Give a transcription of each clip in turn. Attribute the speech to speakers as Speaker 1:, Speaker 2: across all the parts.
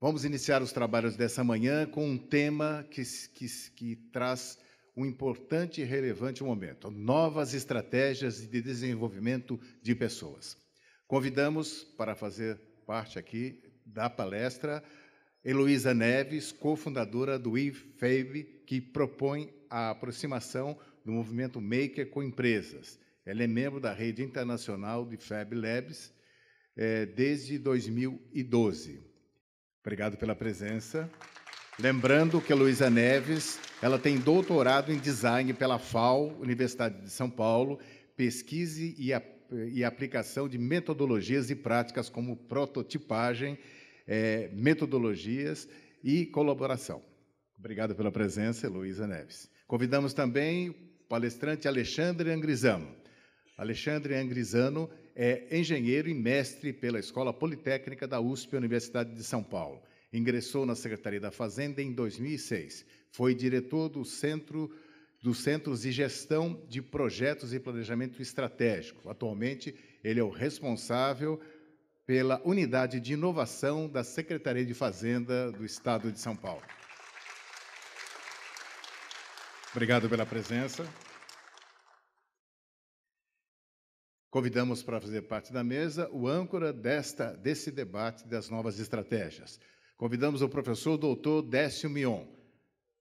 Speaker 1: Vamos iniciar os trabalhos dessa manhã com um tema que, que, que traz um importante e relevante momento: novas estratégias de desenvolvimento de pessoas. Convidamos para fazer parte aqui da palestra Heloísa Neves, cofundadora do IFAB, que propõe a aproximação do movimento maker com empresas. Ela é membro da rede internacional de Fab Labs é, desde 2012. Obrigado pela presença. Lembrando que a Luísa Neves, ela tem doutorado em design pela FAO, Universidade de São Paulo, pesquisa e, a, e aplicação de metodologias e práticas como prototipagem, é, metodologias e colaboração. Obrigado pela presença, Luísa Neves. Convidamos também o palestrante Alexandre Angrizamo. Alexandre Angrisano é engenheiro e mestre pela Escola Politécnica da USP, Universidade de São Paulo. Ingressou na Secretaria da Fazenda em 2006. Foi diretor do Centro dos Centros de Gestão de Projetos e Planejamento Estratégico. Atualmente, ele é o responsável pela Unidade de Inovação da Secretaria de Fazenda do Estado de São Paulo. Obrigado pela presença. Convidamos para fazer parte da mesa o âncora desta, desse debate das novas estratégias. Convidamos o professor doutor Décio Mion.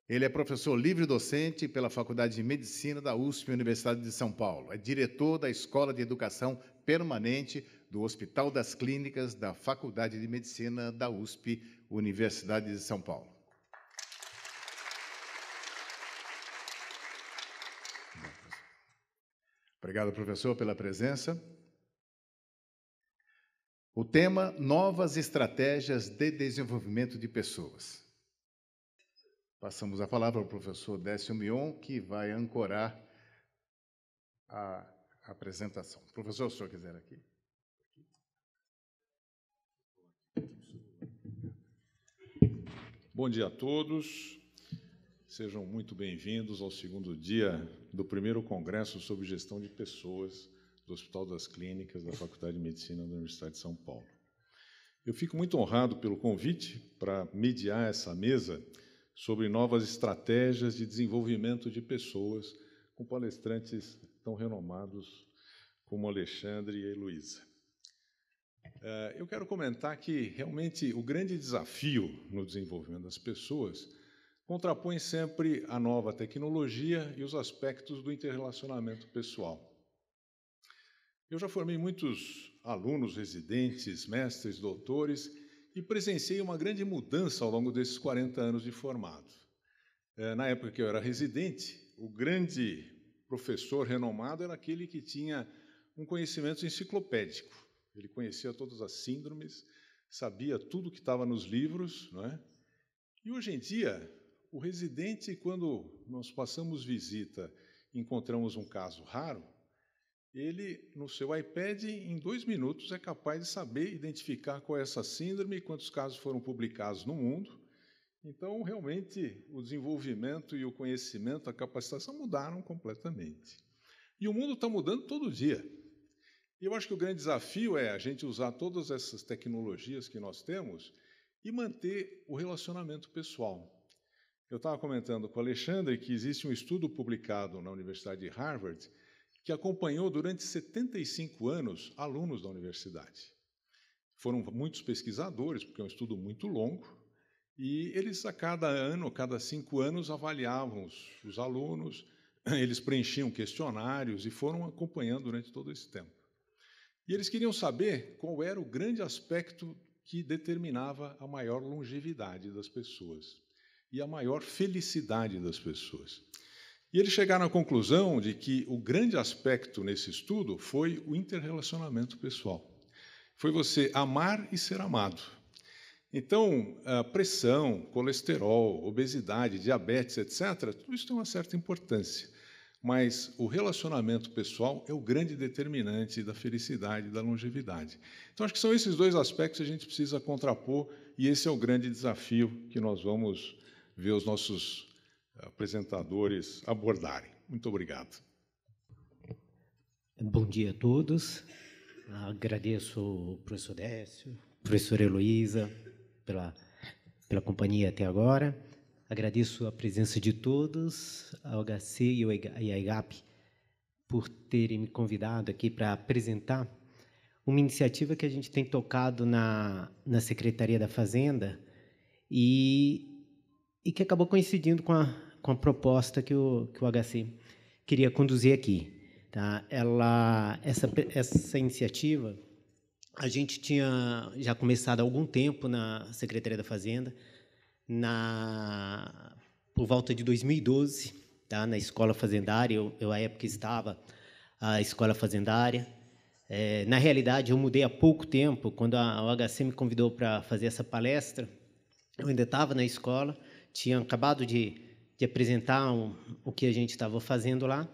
Speaker 1: Ele é professor livre-docente pela Faculdade de Medicina da USP, Universidade de São Paulo. É diretor da Escola de Educação Permanente do Hospital das Clínicas da Faculdade de Medicina da USP, Universidade de São Paulo. Obrigado, professor, pela presença. O tema: Novas Estratégias de Desenvolvimento de Pessoas. Passamos a palavra ao professor Décio Mion, que vai ancorar a apresentação. Professor, se o senhor quiser aqui. Bom dia a todos.
Speaker 2: Sejam muito bem-vindos ao segundo dia do primeiro congresso sobre gestão de pessoas do Hospital das Clínicas da Faculdade de Medicina da Universidade de São Paulo. Eu fico muito honrado pelo convite para mediar essa mesa sobre novas estratégias de desenvolvimento de pessoas com palestrantes tão renomados como Alexandre e Luísa. Eh, eu quero comentar que realmente o grande desafio no desenvolvimento das pessoas contrapõe sempre a nova tecnologia e os aspectos do interrelacionamento pessoal. Eu já formei muitos alunos, residentes, mestres, doutores e presenciei uma grande mudança ao longo desses 40 anos de formado. É, na época que eu era residente, o grande professor renomado era aquele que tinha um conhecimento enciclopédico. Ele conhecia todas as síndromes, sabia tudo que estava nos livros, não é? E hoje em dia, o residente, quando nós passamos visita, encontramos um caso raro, ele, no seu iPad, em dois minutos, é capaz de saber identificar qual é essa síndrome, e quantos casos foram publicados no mundo. Então, realmente, o desenvolvimento e o conhecimento, a capacitação mudaram completamente. E o mundo está mudando todo dia. E eu acho que o grande desafio é a gente usar todas essas tecnologias que nós temos e manter o relacionamento pessoal. Eu estava comentando com o Alexandre que existe um estudo publicado na Universidade de Harvard que acompanhou durante 75 anos alunos da universidade. Foram muitos pesquisadores, porque é um estudo muito longo, e eles a cada ano, a cada cinco anos, avaliavam os, os alunos, eles preenchiam questionários e foram acompanhando durante todo esse tempo. E eles queriam saber qual era o grande aspecto que determinava a maior longevidade das pessoas e a maior felicidade das pessoas. E eles chegaram à conclusão de que o grande aspecto nesse estudo foi o interrelacionamento pessoal. Foi você amar e ser amado. Então, pressão, colesterol, obesidade, diabetes, etc., tudo isso tem uma certa importância. Mas o relacionamento pessoal é o grande determinante da felicidade e da longevidade. Então, acho que são esses dois aspectos que a gente precisa contrapor, e esse é o grande desafio que nós vamos ver os nossos eh, apresentadores abordarem. Muito obrigado.
Speaker 3: Bom dia a todos. Agradeço o professor Décio, professora Heloísa, pela, pela companhia até agora. Agradeço a presença de todos, ao HC e à IGAP, por terem me convidado aqui para apresentar uma iniciativa que a gente tem tocado na, na Secretaria da Fazenda e e que acabou coincidindo com a, com a proposta que o, que o HC queria conduzir aqui. Tá? Ela, essa, essa iniciativa, a gente tinha já começado há algum tempo na Secretaria da Fazenda, na, por volta de 2012, tá? na Escola Fazendária, eu, eu à época estava a Escola Fazendária, é, na realidade, eu mudei há pouco tempo, quando a OHC me convidou para fazer essa palestra, eu ainda estava na escola, tinha acabado de, de apresentar um, o que a gente estava fazendo lá.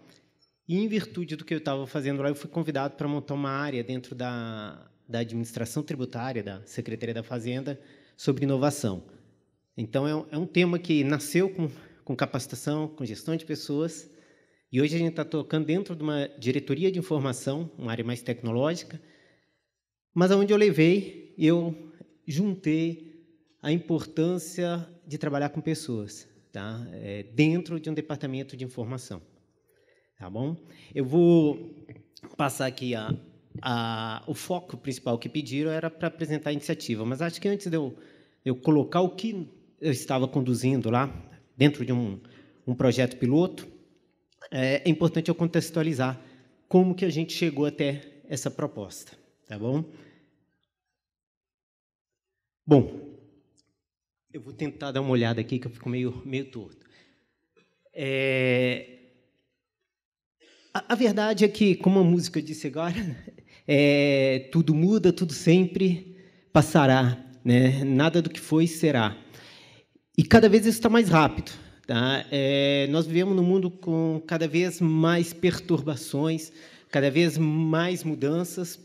Speaker 3: E, em virtude do que eu estava fazendo lá, eu fui convidado para montar uma área dentro da, da administração tributária, da Secretaria da Fazenda, sobre inovação. Então, é, é um tema que nasceu com, com capacitação, com gestão de pessoas, e hoje a gente está tocando dentro de uma diretoria de informação, uma área mais tecnológica, mas aonde eu levei, eu juntei a importância de trabalhar com pessoas, tá? É, dentro de um departamento de informação, tá bom? Eu vou passar aqui a, a o foco principal que pediram era para apresentar a iniciativa, mas acho que antes de eu, eu colocar o que eu estava conduzindo lá dentro de um, um projeto piloto, é, é importante eu contextualizar como que a gente chegou até essa proposta, tá bom? Bom, eu vou tentar dar uma olhada aqui, que eu fico meio, meio torto. É... A, a, verdade é que, como a música disse agora, é, tudo muda, tudo sempre passará. Né? Nada do que foi será. E cada vez isso está mais rápido. Tá? É, nós vivemos num mundo com cada vez mais perturbações, cada vez mais mudanças,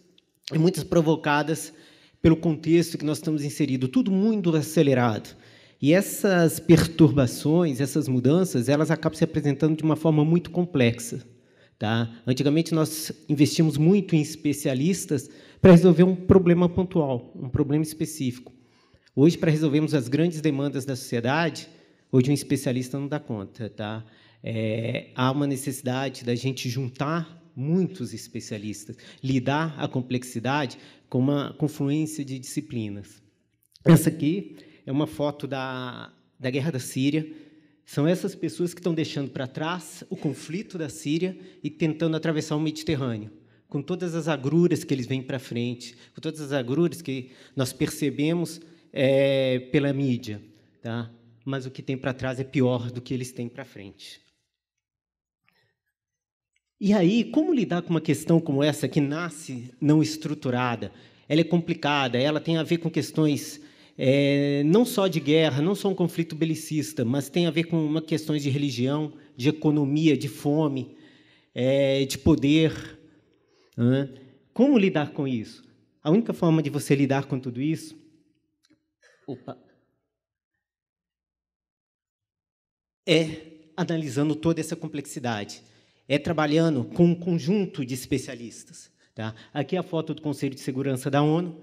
Speaker 3: e muitas provocadas pelo contexto que nós estamos inseridos. Tudo muito acelerado. E essas perturbações, essas mudanças, elas acabam se apresentando de uma forma muito complexa. Tá? Antigamente, nós investimos muito em especialistas para resolver um problema pontual, um problema específico. Hoje, para resolvermos as grandes demandas da sociedade, hoje um especialista não dá conta. Tá? É, há uma necessidade da gente juntar muitos especialistas, lidar a complexidade com uma confluência de disciplinas. Essa aqui é uma foto da, da guerra da Síria. São essas pessoas que estão deixando para trás o conflito da Síria e tentando atravessar o Mediterrâneo, com todas as agruras que eles vêm para frente, com todas as agruras que nós percebemos é, pela mídia. Tá? Mas o que tem para trás é pior do que eles têm para frente. E aí, como lidar com uma questão como essa que nasce não estruturada? Ela é complicada, ela tem a ver com questões é, não só de guerra, não só um conflito belicista, mas tem a ver com uma questões de religião, de economia, de fome, é, de poder. Né? Como lidar com isso? A única forma de você lidar com tudo isso. Opa, é analisando toda essa complexidade, é trabalhando com um conjunto de especialistas. Tá? Aqui é a foto do Conselho de Segurança da ONU,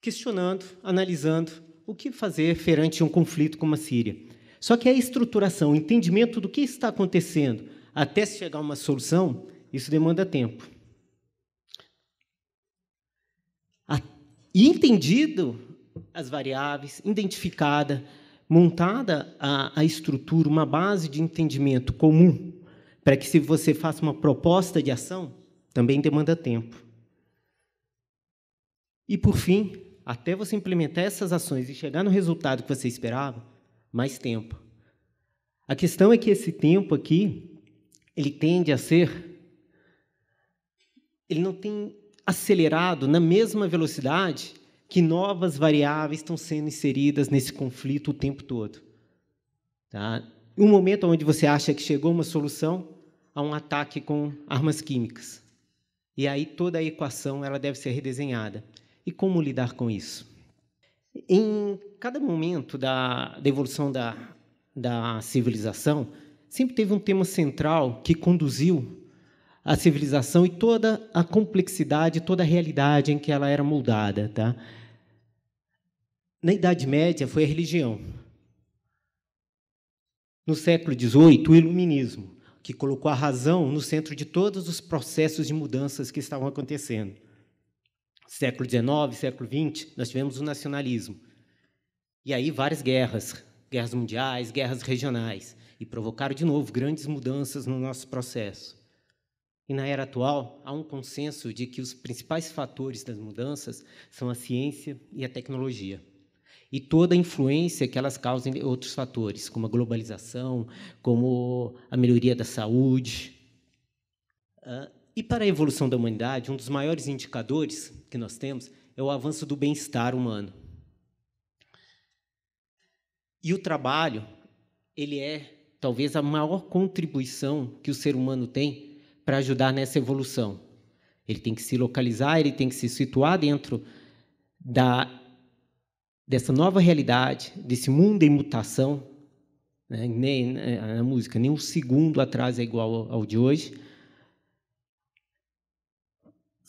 Speaker 3: questionando, analisando o que fazer perante um conflito como a Síria. Só que a estruturação, o entendimento do que está acontecendo até chegar a uma solução, isso demanda tempo. E entendido as variáveis, identificada, montada a, a estrutura, uma base de entendimento comum, para que se você faça uma proposta de ação, também demanda tempo. E por fim, até você implementar essas ações e chegar no resultado que você esperava, mais tempo. A questão é que esse tempo aqui, ele tende a ser ele não tem acelerado na mesma velocidade que novas variáveis estão sendo inseridas nesse conflito o tempo todo. Tá? Um momento onde você acha que chegou uma solução a um ataque com armas químicas. E aí toda a equação ela deve ser redesenhada. E como lidar com isso? Em cada momento da, da evolução da, da civilização, sempre teve um tema central que conduziu a civilização e toda a complexidade, toda a realidade em que ela era moldada. Tá? Na Idade Média foi a religião. No século XVIII, o Iluminismo, que colocou a razão no centro de todos os processos de mudanças que estavam acontecendo século XIX, século XX, nós tivemos o nacionalismo. E aí várias guerras, guerras mundiais, guerras regionais, e provocaram de novo grandes mudanças no nosso processo. E na era atual, há um consenso de que os principais fatores das mudanças são a ciência e a tecnologia. E toda a influência que elas causam em outros fatores, como a globalização, como a melhoria da saúde. E para a evolução da humanidade, um dos maiores indicadores que nós temos é o avanço do bem-estar humano. E o trabalho, ele é talvez a maior contribuição que o ser humano tem para ajudar nessa evolução. Ele tem que se localizar, ele tem que se situar dentro da dessa nova realidade, desse mundo em mutação. Né? Nem eh, a música, nem um segundo atrás é igual ao de hoje.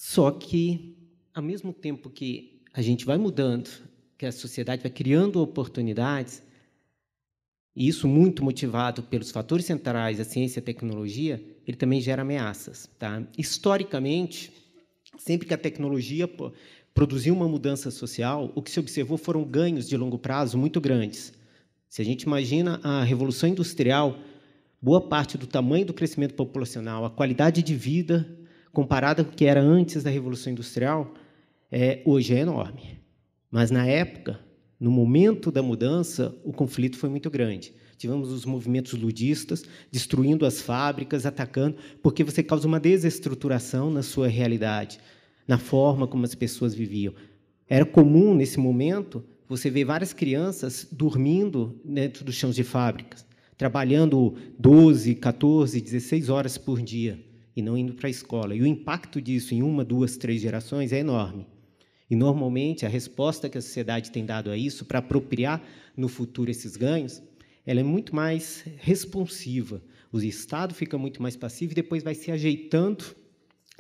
Speaker 3: Só que, ao mesmo tempo que a gente vai mudando, que a sociedade vai criando oportunidades, e isso muito motivado pelos fatores centrais da ciência e a tecnologia, ele também gera ameaças. Tá? Historicamente, sempre que a tecnologia produziu uma mudança social, o que se observou foram ganhos de longo prazo muito grandes. Se a gente imagina a Revolução Industrial, boa parte do tamanho do crescimento populacional, a qualidade de vida comparada com o que era antes da Revolução Industrial, é, hoje é enorme. Mas na época, no momento da mudança, o conflito foi muito grande. Tivemos os movimentos ludistas destruindo as fábricas, atacando, porque você causa uma desestruturação na sua realidade, na forma como as pessoas viviam. Era comum, nesse momento, você ver várias crianças dormindo dentro dos chãos de fábricas, trabalhando 12, 14, 16 horas por dia e não indo para a escola. E o impacto disso em uma, duas, três gerações é enorme. E normalmente a resposta que a sociedade tem dado a isso para apropriar no futuro esses ganhos, ela é muito mais responsiva. O Estado fica muito mais passivo e depois vai se ajeitando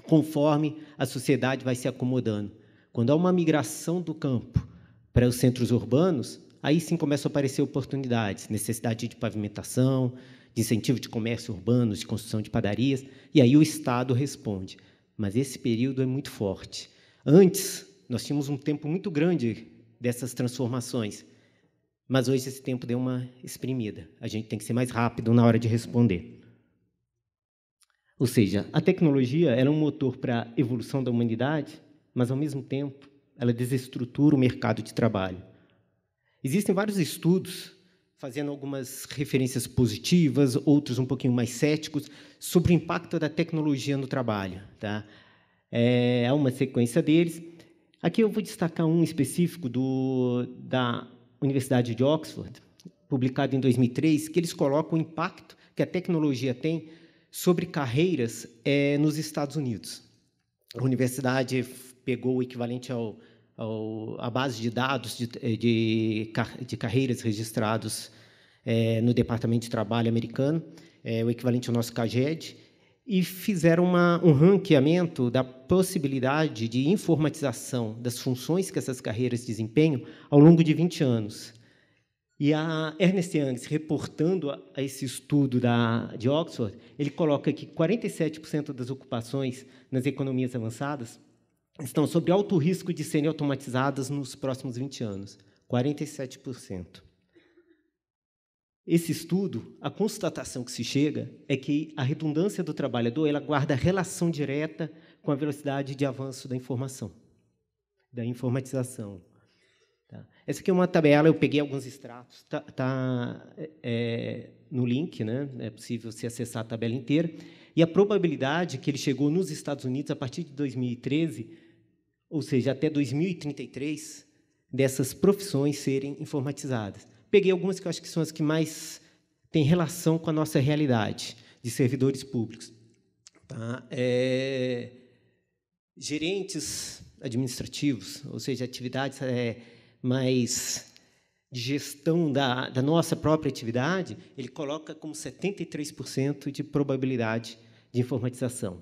Speaker 3: conforme a sociedade vai se acomodando. Quando há uma migração do campo para os centros urbanos, aí sim começam a aparecer oportunidades, necessidade de pavimentação, de incentivo de comércio urbano, de construção de padarias, e aí o Estado responde. Mas esse período é muito forte. Antes, nós tínhamos um tempo muito grande dessas transformações, mas hoje esse tempo deu uma espremida. A gente tem que ser mais rápido na hora de responder. Ou seja, a tecnologia é um motor para a evolução da humanidade, mas, ao mesmo tempo, ela desestrutura o mercado de trabalho. Existem vários estudos fazendo algumas referências positivas, outros um pouquinho mais céticos, sobre o impacto da tecnologia no trabalho. Tá? É, uma sequência deles. Aqui eu vou destacar um específico do, da Universidade de Oxford, publicado em 2003, que eles colocam o impacto que a tecnologia tem sobre carreiras é, nos Estados Unidos. A universidade pegou o equivalente ao a base de dados de, eh, de, de carreiras registrados é, no Departamento de Trabalho americano, é, o equivalente ao nosso CAGED, e fizeram uma, um ranqueamento da possibilidade de informatização das funções que essas carreiras desempenham ao longo de 20 anos. E a Ernest Young, reportando a, a esse estudo da, de Oxford, ele coloca que 47% das ocupações nas economias avançadas estão sob alto risco de serem automatizadas nos próximos 20 anos, 47%. Esse estudo, a constatação que se chega é que a redundância do trabalhador ela guarda relação direta com a velocidade de avanço da informação, da informatização. Tá? Essa aqui é uma tabela, eu peguei alguns extratos, está tá, tá é, é, no link, né? é possível se acessar a tabela inteira. E a probabilidade que ele chegou nos Estados Unidos a partir de 2013, ou seja, até 2033, dessas profissões serem informatizadas. Peguei algumas que eu acho que são as que mais têm relação com a nossa realidade de servidores públicos. Tá? É, gerentes administrativos, ou seja, atividades é, mais de gestão da, da nossa própria atividade, ele coloca como 73% de probabilidade de informatização.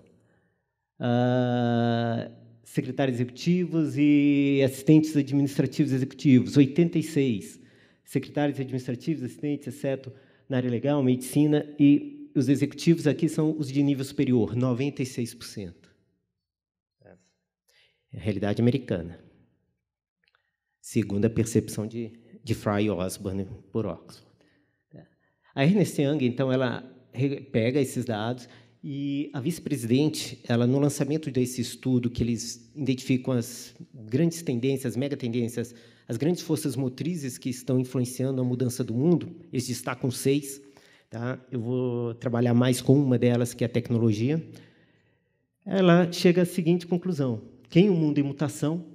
Speaker 3: Uh, secretários executivos e assistentes administrativos executivos, 86. Secretários administrativos, assistentes, exceto na área legal, medicina, e os executivos aqui são os de nível superior, 96%. É a realidade americana, segundo a percepção de de Fry Osborne por Oxford. É. A Ernest Young, então, ela pega esses dados e a vice-presidente, ela no lançamento desse estudo que eles identificam as grandes tendências, as mega tendências, as grandes forças motrizes que estão influenciando a mudança do mundo, eles destacam seis. Tá? Eu vou trabalhar mais com uma delas, que é a tecnologia. Ela chega à seguinte conclusão: quem o um mundo em mutação,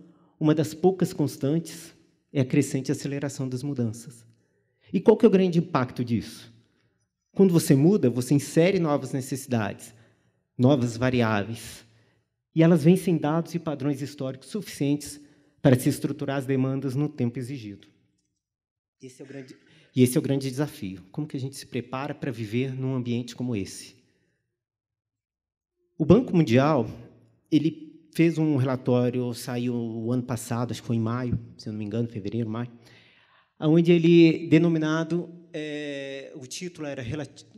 Speaker 3: uma das poucas constantes é a crescente aceleração das mudanças. E qual que é o grande impacto disso? Quando você muda, você insere novas necessidades, novas variáveis, e elas vêm sem dados e padrões históricos suficientes para se estruturar as demandas no tempo exigido. Esse é o grande, e esse é o grande desafio. Como que a gente se prepara para viver num ambiente como esse? O Banco Mundial ele fez um relatório, saiu o ano passado, acho que foi em maio, se não me engano, fevereiro, maio, onde ele denominado, é, o título era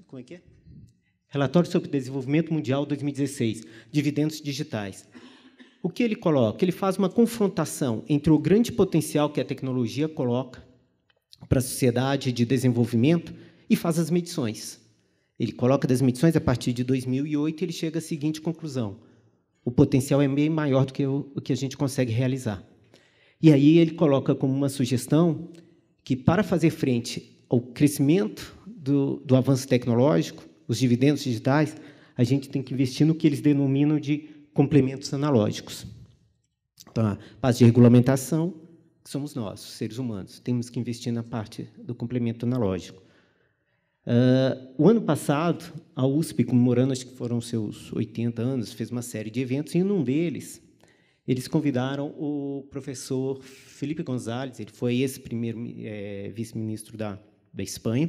Speaker 3: como é que é? Relatório sobre Desenvolvimento Mundial 2016, Dividendos Digitais. O que ele coloca? Ele faz uma confrontação entre o grande potencial que a tecnologia coloca para a sociedade de desenvolvimento e faz as medições. Ele coloca das medições a partir de 2008 e ele chega à seguinte conclusão: o potencial é bem maior do que o, o que a gente consegue realizar. E aí ele coloca como uma sugestão que, para fazer frente ao crescimento do, do avanço tecnológico, os dividendos digitais, a gente tem que investir no que eles denominam de complementos analógicos. Então, a parte de regulamentação, que somos nós, seres humanos, temos que investir na parte do complemento analógico. Uh, o ano passado, a USP, comemorando acho que foram seus 80 anos, fez uma série de eventos, e em um deles, eles convidaram o professor Felipe Gonzalez, ele foi esse primeiro é, vice-ministro da, da Espanha,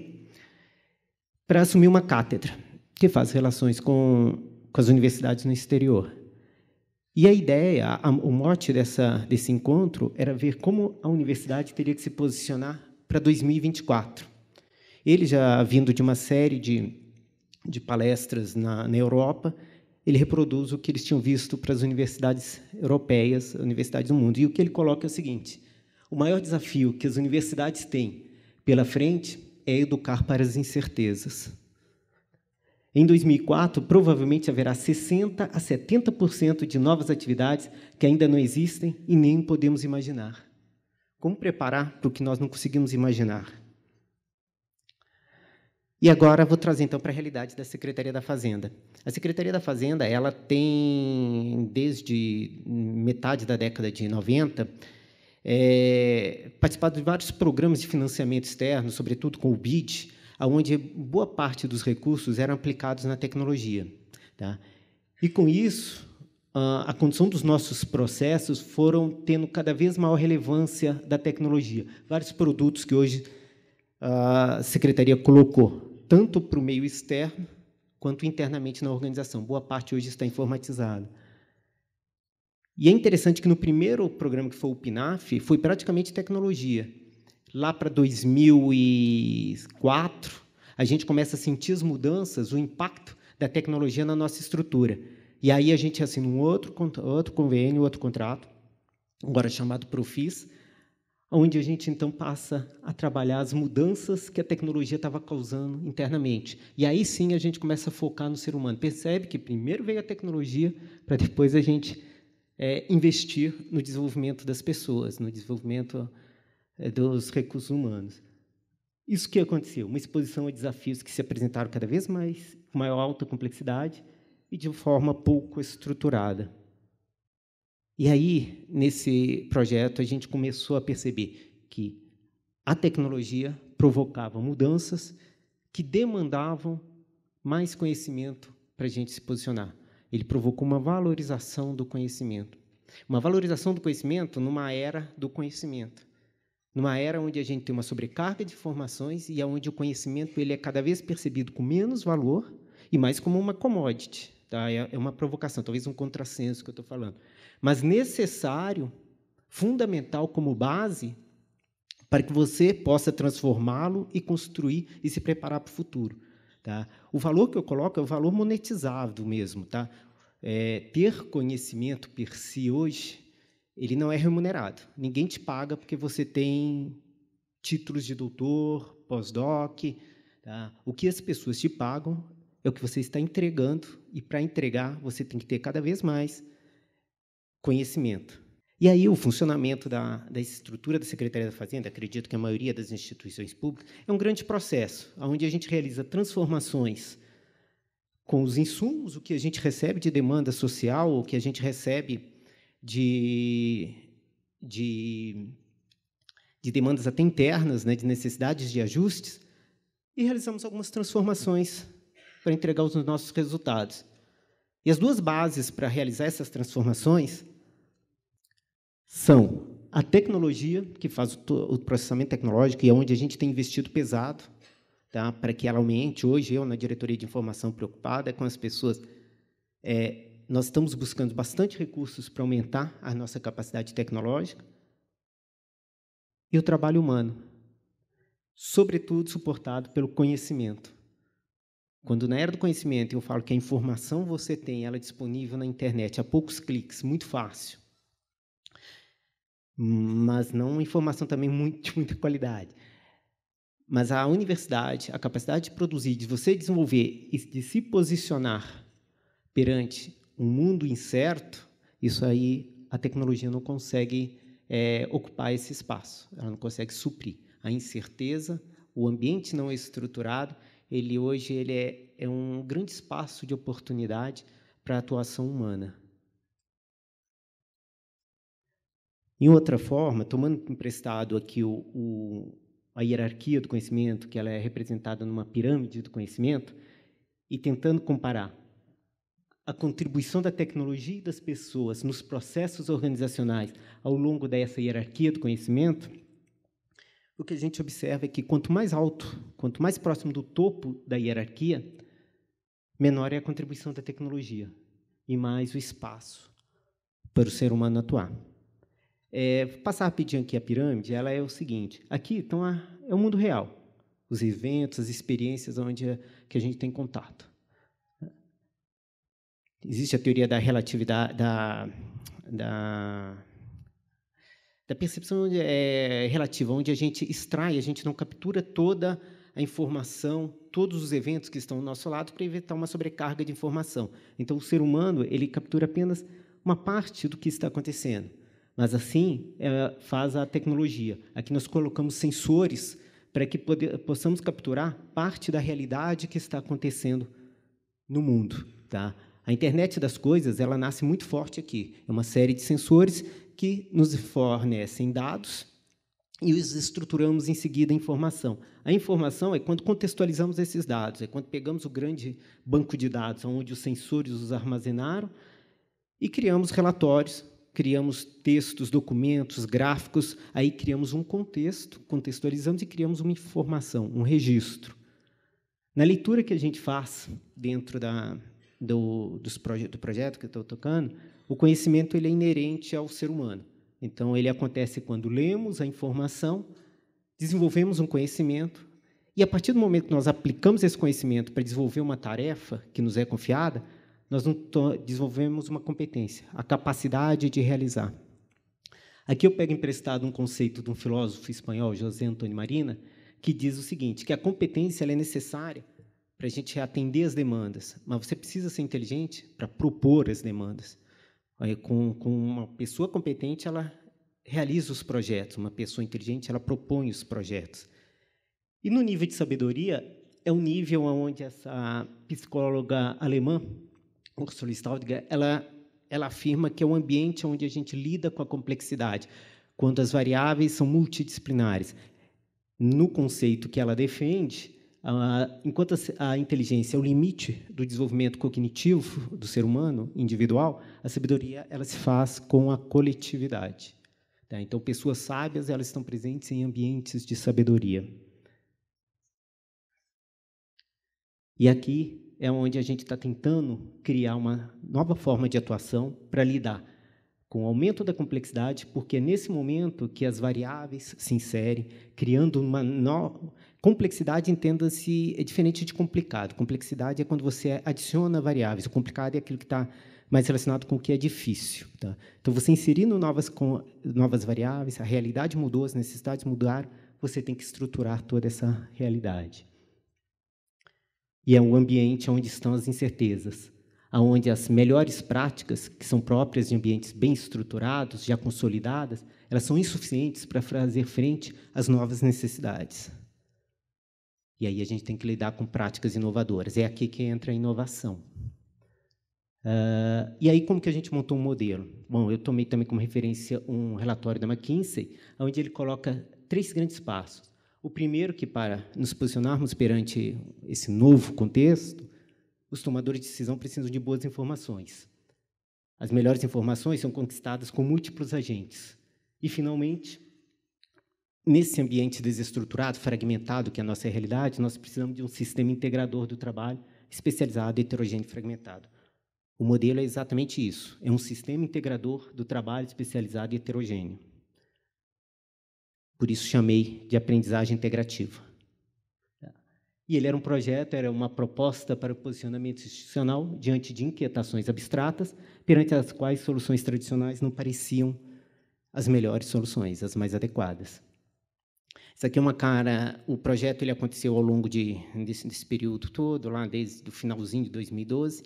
Speaker 3: para assumir uma cátedra que faz relações com, com as universidades no exterior. E a ideia, a, o mote dessa, desse encontro era ver como a universidade teria que se posicionar para 2024 ele já vindo de uma série de, de palestras na, na Europa, ele reproduz o que eles tinham visto para as universidades europeias, universidades do mundo. E o que ele coloca é o seguinte: o maior desafio que as universidades têm pela frente é educar para as incertezas. Em 2004, provavelmente haverá 60 a 70% de novas atividades que ainda não existem e nem podemos imaginar. Como preparar para o que nós não conseguimos imaginar? E agora vou trazer então para a realidade da Secretaria da Fazenda. A Secretaria da Fazenda, ela tem desde metade da década de 90 é, participado de vários programas de financiamento externo, sobretudo com o BID, aonde boa parte dos recursos eram aplicados na tecnologia, tá? E com isso, a condução dos nossos processos foram tendo cada vez maior relevância da tecnologia. Vários produtos que hoje a secretaria colocou tanto para o meio externo quanto internamente na organização. Boa parte hoje está informatizada. E é interessante que no primeiro programa que foi o PNAF, foi praticamente tecnologia. Lá para 2004, a gente começa a sentir as mudanças, o impacto da tecnologia na nossa estrutura. E aí a gente assina um outro, outro convênio, outro contrato, agora chamado Profis, onde a gente então passa a trabalhar as mudanças que a tecnologia estava causando internamente. E aí sim a gente começa a focar no ser humano. Percebe que primeiro veio a tecnologia para depois a gente é, investir no desenvolvimento das pessoas, no desenvolvimento é, dos recursos humanos. Isso que aconteceu, uma exposição a desafios que se apresentaram cada vez mais, com maior alta complexidade e de forma pouco estruturada. E aí, nesse projeto, a gente começou a perceber que a tecnologia provocava mudanças que demandavam mais conhecimento para a gente se posicionar. Ele provocou uma valorização do conhecimento. Uma valorização do conhecimento numa era do conhecimento. Numa era onde a gente tem uma sobrecarga de informações e onde o conhecimento ele é cada vez percebido com menos valor e mais como uma commodity. Tá? É, é uma provocação, talvez um contrassenso que eu estou falando mas necessário, fundamental como base para que você possa transformá-lo e construir e se preparar para o futuro. Tá? O valor que eu coloco é o valor monetizado mesmo. Tá? É, ter conhecimento per si hoje, ele não é remunerado. Ninguém te paga porque você tem títulos de doutor, pós-doc. Tá? O que as pessoas te pagam é o que você está entregando, e para entregar, você tem que ter cada vez mais conhecimento. E aí o funcionamento da, da estrutura da Secretaria da Fazenda, acredito que a maioria das instituições públicas, é um grande processo, onde a gente realiza transformações com os insumos, o que a gente recebe de demanda social, o que a gente recebe de, de, de demandas até internas, né, de necessidades de ajustes, e realizamos algumas transformações para entregar os nossos resultados. E as duas bases para realizar essas transformações são a tecnologia, que faz o processamento tecnológico e é onde a gente tem investido pesado, tá? para que ela aumente. Hoje, eu, na diretoria de informação preocupada é com as pessoas, é, nós estamos buscando bastante recursos para aumentar a nossa capacidade tecnológica. E o trabalho humano, sobretudo suportado pelo conhecimento. Quando na era do conhecimento eu falo que a informação você tem, ela é disponível na internet a poucos cliques, muito fácil. Mas não informação também muito, de muita qualidade. Mas a universidade, a capacidade de produzir, de você desenvolver e de se posicionar perante um mundo incerto, isso aí a tecnologia não consegue é, ocupar esse espaço, ela não consegue suprir. A incerteza, o ambiente não é estruturado ele hoje ele é, é um grande espaço de oportunidade para a atuação humana. Em outra forma, tomando emprestado aqui o, o, a hierarquia do conhecimento, que ela é representada numa pirâmide do conhecimento, e tentando comparar a contribuição da tecnologia e das pessoas nos processos organizacionais ao longo dessa hierarquia do conhecimento, o que a gente observa é que quanto mais alto, quanto mais próximo do topo da hierarquia, menor é a contribuição da tecnologia e mais o espaço para o ser humano atuar. É, passar rapidinho aqui a pirâmide, ela é o seguinte: aqui então, é o mundo real, os eventos, as experiências onde é, que a gente tem contato. Existe a teoria da relatividade, da, da da percepção é, relativa, onde a gente extrai, a gente não captura toda a informação, todos os eventos que estão ao nosso lado para evitar uma sobrecarga de informação. Então, o ser humano ele captura apenas uma parte do que está acontecendo, mas assim é, faz a tecnologia. Aqui nós colocamos sensores para que poder, possamos capturar parte da realidade que está acontecendo no mundo, tá? A internet das coisas, ela nasce muito forte aqui. É uma série de sensores que nos fornecem dados e os estruturamos em seguida em informação. A informação é quando contextualizamos esses dados, é quando pegamos o grande banco de dados onde os sensores os armazenaram e criamos relatórios, criamos textos, documentos, gráficos, aí criamos um contexto, contextualizamos e criamos uma informação, um registro. Na leitura que a gente faz dentro da, do, proje do projeto que eu estou tocando, o conhecimento ele é inerente ao ser humano. Então, ele acontece quando lemos a informação, desenvolvemos um conhecimento, e a partir do momento que nós aplicamos esse conhecimento para desenvolver uma tarefa que nos é confiada, nós desenvolvemos uma competência, a capacidade de realizar. Aqui eu pego emprestado um conceito de um filósofo espanhol, José Antônio Marina, que diz o seguinte, que a competência é necessária para a gente atender as demandas, mas você precisa ser inteligente para propor as demandas. É, com, com uma pessoa competente, ela realiza os projetos. Uma pessoa inteligente, ela propõe os projetos. E no nível de sabedoria, é um nível onde essa psicóloga alemã, Ursula Staudger, ela, ela afirma que é um ambiente onde a gente lida com a complexidade, quando as variáveis são multidisciplinares. No conceito que ela defende, Enquanto a inteligência é o limite do desenvolvimento cognitivo do ser humano individual, a sabedoria ela se faz com a coletividade. Tá? Então, pessoas sábias elas estão presentes em ambientes de sabedoria. E aqui é onde a gente está tentando criar uma nova forma de atuação para lidar com o aumento da complexidade, porque é nesse momento que as variáveis se inserem, criando uma, nova Complexidade, entenda-se, é diferente de complicado. Complexidade é quando você adiciona variáveis. O complicado é aquilo que está mais relacionado com o que é difícil. Tá? Então, você inserindo novas, com, novas variáveis, a realidade mudou, as necessidades mudaram, você tem que estruturar toda essa realidade. E é o ambiente onde estão as incertezas onde as melhores práticas, que são próprias de ambientes bem estruturados, já consolidadas, elas são insuficientes para fazer frente às novas necessidades. E aí a gente tem que lidar com práticas inovadoras. É aqui que entra a inovação. Uh, e aí como que a gente montou um modelo? Bom, eu tomei também como referência um relatório da McKinsey, onde ele coloca três grandes passos. O primeiro que para nos posicionarmos perante esse novo contexto, os tomadores de decisão precisam de boas informações. As melhores informações são conquistadas com múltiplos agentes. E finalmente, nesse ambiente desestruturado, fragmentado, que é a nossa realidade, nós precisamos de um sistema integrador do trabalho especializado, heterogêneo e fragmentado. O modelo é exatamente isso: é um sistema integrador do trabalho especializado e heterogêneo. Por isso chamei de aprendizagem integrativa. E ele era um projeto, era uma proposta para o posicionamento institucional diante de inquietações abstratas, perante as quais soluções tradicionais não pareciam as melhores soluções, as mais adequadas. Isso aqui é uma cara. O projeto ele aconteceu ao longo de, desse, desse período todo, lá desde o finalzinho de 2012.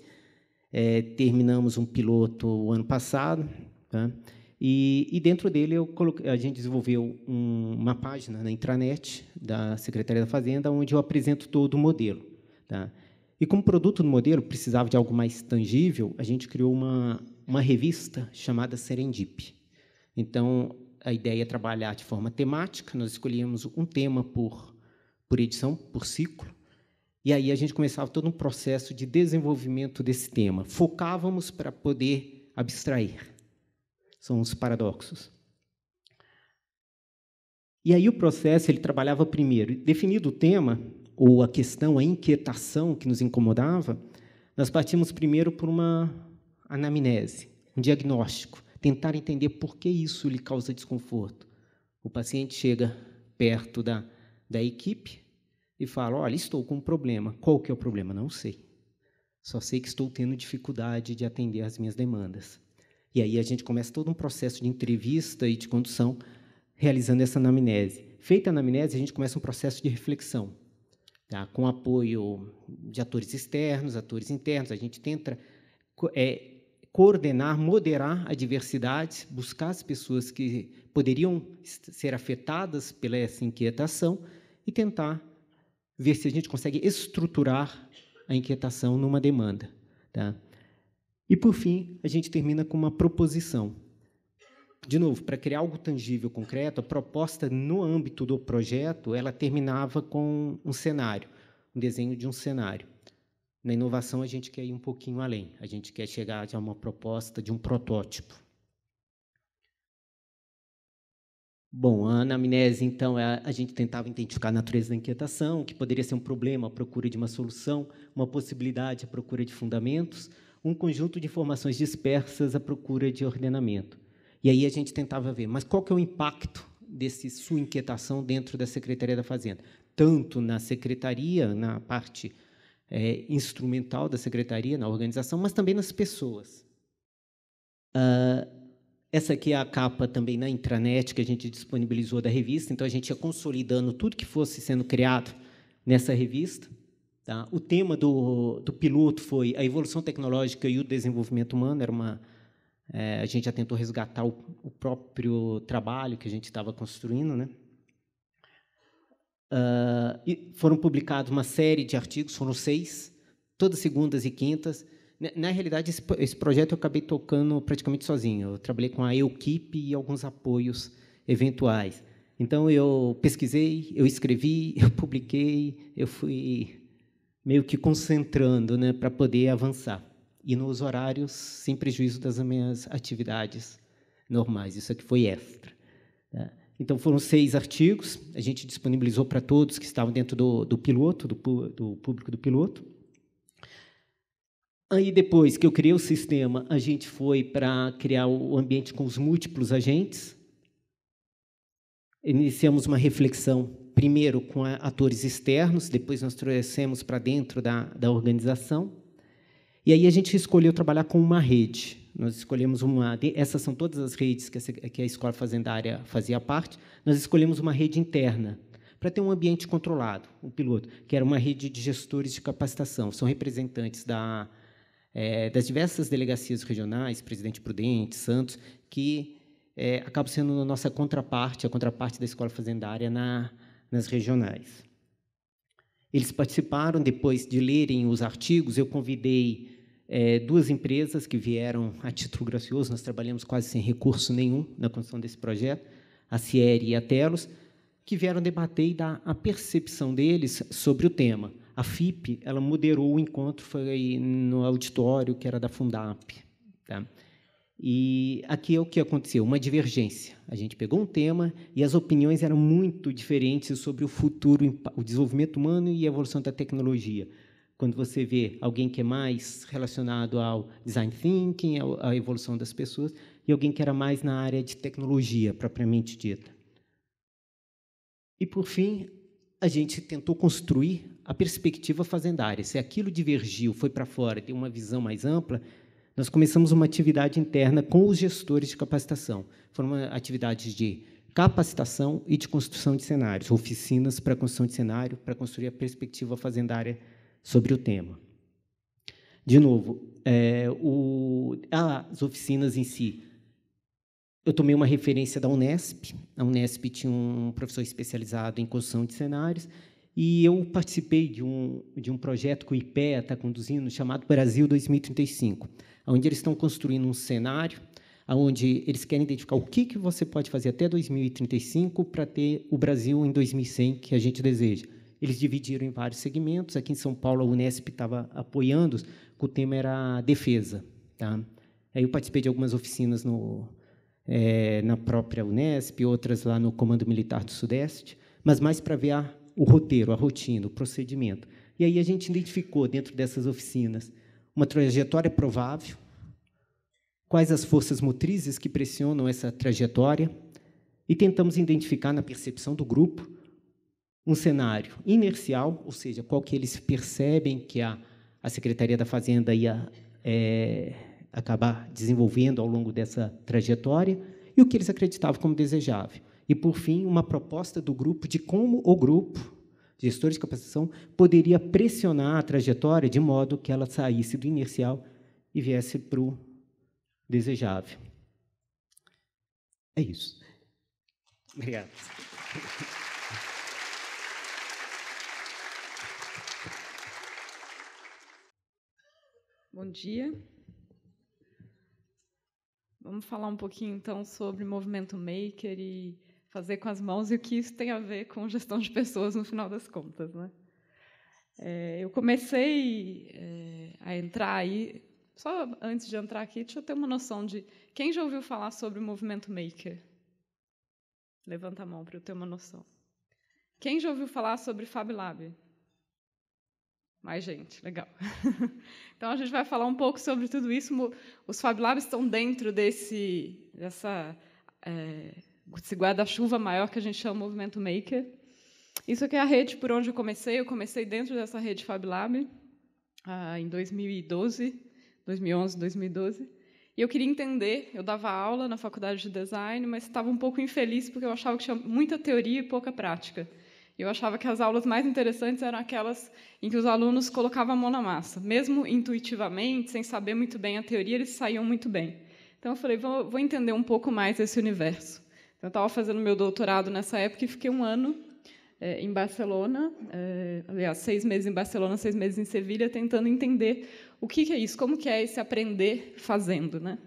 Speaker 3: É, terminamos um piloto o ano passado, tá? e, e, dentro dele coloquei, a gente desenvolveu um, uma página na intranet da Secretaria da Fazenda, onde eu apresento todo o modelo. Tá? E como produto do modelo precisava de algo mais tangível, a gente criou uma, uma revista chamada Serendip. Então, a ideia é trabalhar de forma temática, nós escolhíamos um tema por, por edição, por ciclo, e aí a gente começava todo um processo de desenvolvimento desse tema. Focávamos para poder abstrair. São os paradoxos. E aí o processo ele trabalhava primeiro, definido o tema ou a questão, a inquietação que nos incomodava, nós partimos primeiro por uma anamnese, um diagnóstico tentar entender por que isso lhe causa desconforto. O paciente chega perto da, da equipe e fala: Olha, estou com um problema. Qual que é o problema? Não sei. Só sei que estou tendo dificuldade de atender às minhas demandas. E aí a gente começa todo um processo de entrevista e de condução realizando essa anamnese. Feita a anamnese, a gente começa um processo de reflexão, tá? com apoio de atores externos, atores internos. A gente tenta é, coordenar, moderar a diversidade, buscar as pessoas que poderiam ser afetadas pela essa inquietação e tentar ver se a gente consegue estruturar a inquietação numa demanda. Tá? E, por fim, a gente termina com uma proposição. De novo, para criar algo tangível, concreto, a proposta no âmbito do projeto, ela terminava com um cenário, um desenho de um cenário. Na inovação, a gente quer ir um pouquinho além, a gente quer chegar a uma proposta de um protótipo. Bom, a anamnese, então, é a gente tentava identificar a natureza da inquietação, que poderia ser um problema, a procura de uma solução, uma possibilidade, a procura de fundamentos, um conjunto de informações dispersas à procura de ordenamento. E aí a gente tentava ver, mas qual que é o impacto desse sua inquietação dentro da Secretaria da Fazenda? Tanto na secretaria, na parte é, instrumental da secretaria na organização, mas também nas pessoas. Uh, essa aqui é a capa também na intranet que a gente disponibilizou da revista, então a gente ia consolidando tudo que fosse sendo criado nessa revista. Tá? O tema do, do piloto foi a evolução tecnológica e o desenvolvimento humano, era uma, é, a gente já tentou resgatar o, o próprio trabalho que a gente estava construindo. Né? Uh, foram publicados uma série de artigos, foram seis, todas segundas e quintas. Na realidade, esse, esse projeto eu acabei tocando praticamente sozinho. Eu trabalhei com a equipe e alguns apoios eventuais. Então, eu pesquisei, eu escrevi, eu publiquei, eu fui meio que concentrando né, para poder avançar. E nos horários, sem prejuízo das minhas atividades normais. Isso aqui foi extra. Né? Então, foram seis artigos, a gente disponibilizou para todos que estavam dentro do, do piloto, do, do público do piloto. Aí depois que eu criei o sistema, a gente foi para criar o ambiente com os múltiplos agentes. Iniciamos uma reflexão, primeiro com atores externos, depois nós trouxemos para dentro da, da organização. E aí a gente escolheu trabalhar com uma rede. Nós escolhemos uma. Essas são todas as redes que a escola fazendária fazia parte. Nós escolhemos uma rede interna para ter um ambiente controlado, o um piloto, que era uma rede de gestores de capacitação. São representantes da, é, das diversas delegacias regionais, Presidente Prudente, Santos, que é, acabam sendo a nossa contraparte, a contraparte da escola fazendária na, nas regionais. Eles participaram, depois de lerem os artigos, eu convidei é, duas empresas que vieram a título gracioso, nós trabalhamos quase sem recurso nenhum na construção desse projeto, a Cieri e a Telos, que vieram debater e dar a percepção deles sobre o tema. A FIP ela moderou o encontro, foi no auditório que era da Fundap. Tá? E aqui é o que aconteceu, uma divergência. A gente pegou um tema e as opiniões eram muito diferentes sobre o futuro, o desenvolvimento humano e a evolução da tecnologia quando você vê alguém que é mais relacionado ao design thinking, à evolução das pessoas, e alguém que era mais na área de tecnologia propriamente dita. E por fim, a gente tentou construir a perspectiva fazendária. Se aquilo divergiu, foi para fora, tem uma visão mais ampla, nós começamos uma atividade interna com os gestores de capacitação. Foram atividades de capacitação e de construção de cenários, oficinas para construção de cenário, para construir a perspectiva fazendária sobre o tema. De novo, é, o, as oficinas em si. Eu tomei uma referência da Unesp. A Unesp tinha um professor especializado em construção de cenários. E eu participei de um, de um projeto que o IPEA está conduzindo, chamado Brasil 2035, onde eles estão construindo um cenário onde eles querem identificar o que, que você pode fazer até 2035 para ter o Brasil em 2100 que a gente deseja. Eles dividiram em vários segmentos. Aqui em São Paulo, a Unesp estava apoiando, os o tema era defesa. Tá? Aí eu participei de algumas oficinas no, é, na própria Unesp, outras lá no Comando Militar do Sudeste, mas mais para ver a, o roteiro, a rotina, o procedimento. E aí a gente identificou, dentro dessas oficinas, uma trajetória provável, quais as forças motrizes que pressionam essa trajetória, e tentamos identificar na percepção do grupo um cenário inercial, ou seja, qual que eles percebem que a, a Secretaria da Fazenda ia é, acabar desenvolvendo ao longo dessa trajetória, e o que eles acreditavam como desejável. E, por fim, uma proposta do grupo de como o grupo, gestores de capacitação, poderia pressionar a trajetória de modo que ela saísse do inercial e viesse para o desejável. É isso. Obrigado.
Speaker 4: Bom dia. Vamos falar um pouquinho então sobre movimento maker e fazer com as mãos e o que isso tem a ver com gestão de pessoas no final das contas, né? É, eu comecei é, a entrar aí, só antes de entrar aqui, deixa eu ter uma noção de quem já ouviu falar sobre o movimento maker. Levanta a mão para eu ter uma noção. Quem já ouviu falar sobre FabLab? Mais gente, legal. então a gente vai falar um pouco sobre tudo isso. Os Fab Labs estão dentro desse, dessa, é, guarda-chuva maior que a gente chama Movimento Maker. Isso aqui é a rede por onde eu comecei. Eu comecei dentro dessa rede Fab Lab ah, em 2012, 2011, 2012. E eu queria entender. Eu dava aula na faculdade de design, mas estava um pouco infeliz porque eu achava que tinha muita teoria e pouca prática. Eu achava que as aulas mais interessantes eram aquelas em que os alunos colocavam a mão na massa. Mesmo intuitivamente, sem saber muito bem a teoria, eles saíam muito bem. Então, eu falei, vou, vou entender um pouco mais esse universo. Então, eu estava fazendo meu doutorado nessa época e fiquei um ano é, em Barcelona, é, aliás, seis meses em Barcelona, seis meses em Sevilha, tentando entender o que, que é isso, como que é esse aprender fazendo, né?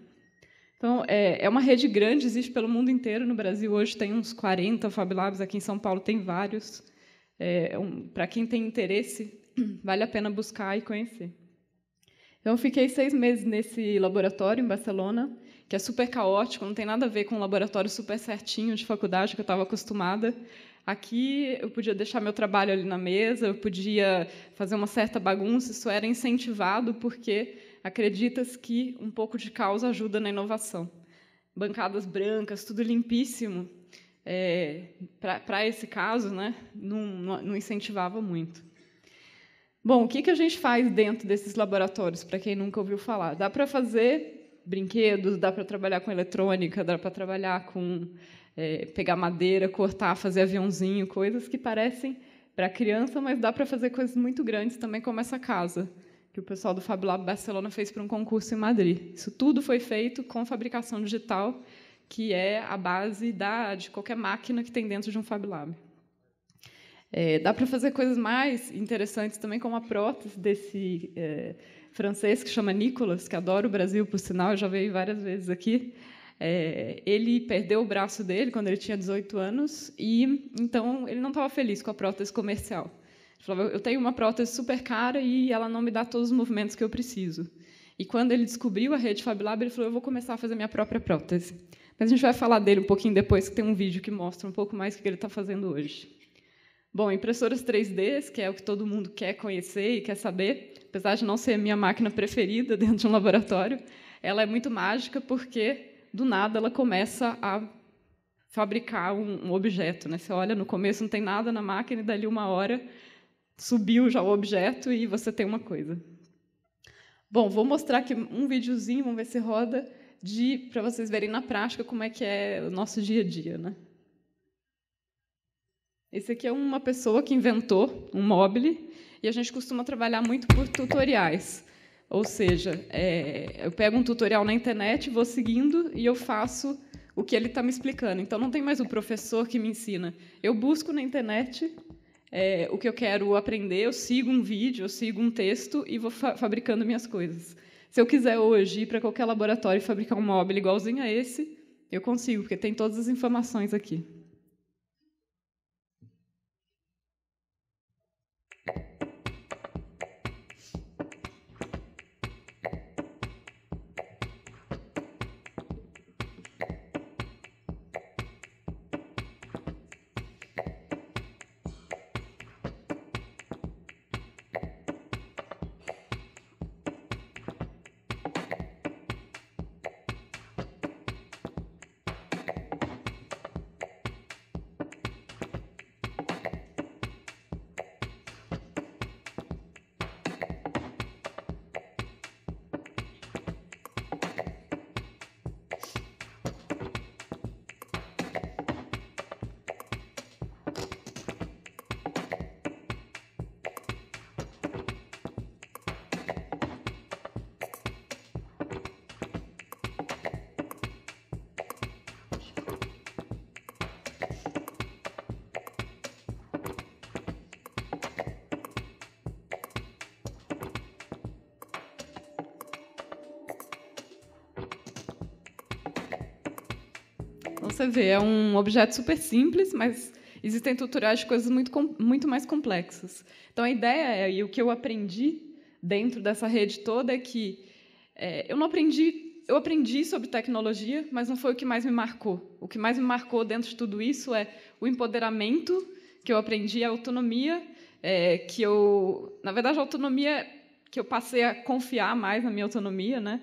Speaker 4: Então, é, é, uma rede grande, existe pelo mundo inteiro. No Brasil, hoje, tem uns 40 Fab Labs. Aqui em São Paulo, tem vários. É, um, Para quem tem interesse, vale a pena buscar e conhecer. Então, fiquei seis meses nesse laboratório em Barcelona, que é super caótico, não tem nada a ver com um laboratório super certinho de faculdade que eu estava acostumada. Aqui eu podia deixar meu trabalho ali na mesa, eu podia fazer uma certa bagunça, isso era incentivado porque acreditas que um pouco de caos ajuda na inovação. Bancadas brancas, tudo limpíssimo é, para esse caso, né, não, não, incentivava muito. Bom, o que, que a gente faz dentro desses laboratórios, para quem nunca ouviu falar? Dá para fazer brinquedos, dá para trabalhar com eletrônica, dá para trabalhar com é, pegar madeira, cortar, fazer aviãozinho, coisas que parecem para criança, mas dá para fazer coisas muito grandes também, como essa casa que o pessoal do Fab Lab Barcelona fez para um concurso em Madrid. Isso tudo foi feito com fabricação digital que é a base da, de qualquer máquina que tem dentro de um Fab Lab. É, dá para fazer coisas mais interessantes também, como a prótese desse é, francês que chama Nicolas, que adora o Brasil, por sinal, eu já veio várias vezes aqui. É, ele perdeu o braço dele quando ele tinha 18 anos e então ele não estava feliz com a prótese comercial. Ele falava: Eu tenho uma prótese super cara e ela não me dá todos os movimentos que eu preciso. E quando ele descobriu a rede FabLab, ele falou: Eu vou começar a fazer minha própria prótese. Mas a gente vai falar dele um pouquinho depois, que tem um vídeo que mostra um pouco mais o que ele está fazendo hoje. Bom, impressoras 3D, que é o que todo mundo quer conhecer e quer saber, apesar de não ser a minha máquina preferida dentro de um laboratório, ela é muito mágica porque, do nada, ela começa a fabricar um, um objeto. Né? Você olha, no começo não tem nada na máquina e, dali uma hora, subiu já o objeto e você tem uma coisa. Bom, vou mostrar aqui um videozinho, vamos ver se roda, de para vocês verem na prática como é que é o nosso dia a dia, né? Esse aqui é uma pessoa que inventou um mobile e a gente costuma trabalhar muito por tutoriais. Ou seja, é, eu pego um tutorial na internet, vou seguindo e eu faço o que ele está me explicando. Então, não tem mais o professor que me ensina. Eu busco na internet é, o que eu quero aprender, eu sigo um vídeo, eu sigo um texto e vou fa fabricando minhas coisas. Se eu quiser hoje ir para qualquer laboratório e fabricar um móvel igualzinho a esse, eu consigo, porque tem todas as informações aqui. Então você vê, é um objeto super simples, mas existem tutoriais de coisas muito, muito mais complexas. Então a ideia é, e o que eu aprendi dentro dessa rede toda é que é, eu não aprendi eu aprendi sobre tecnologia, mas não foi o que mais me marcou. O que mais me marcou dentro de tudo isso é o empoderamento que eu aprendi, a autonomia é, que eu, na verdade, a autonomia que eu passei a confiar mais na minha autonomia, né?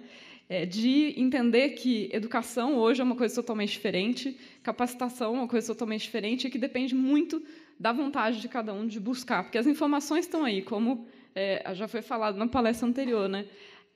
Speaker 4: é, de entender que educação hoje é uma coisa totalmente diferente, capacitação é uma coisa totalmente diferente, e que depende muito da vontade de cada um de buscar, porque as informações estão aí, como é, já foi falado na palestra anterior, né?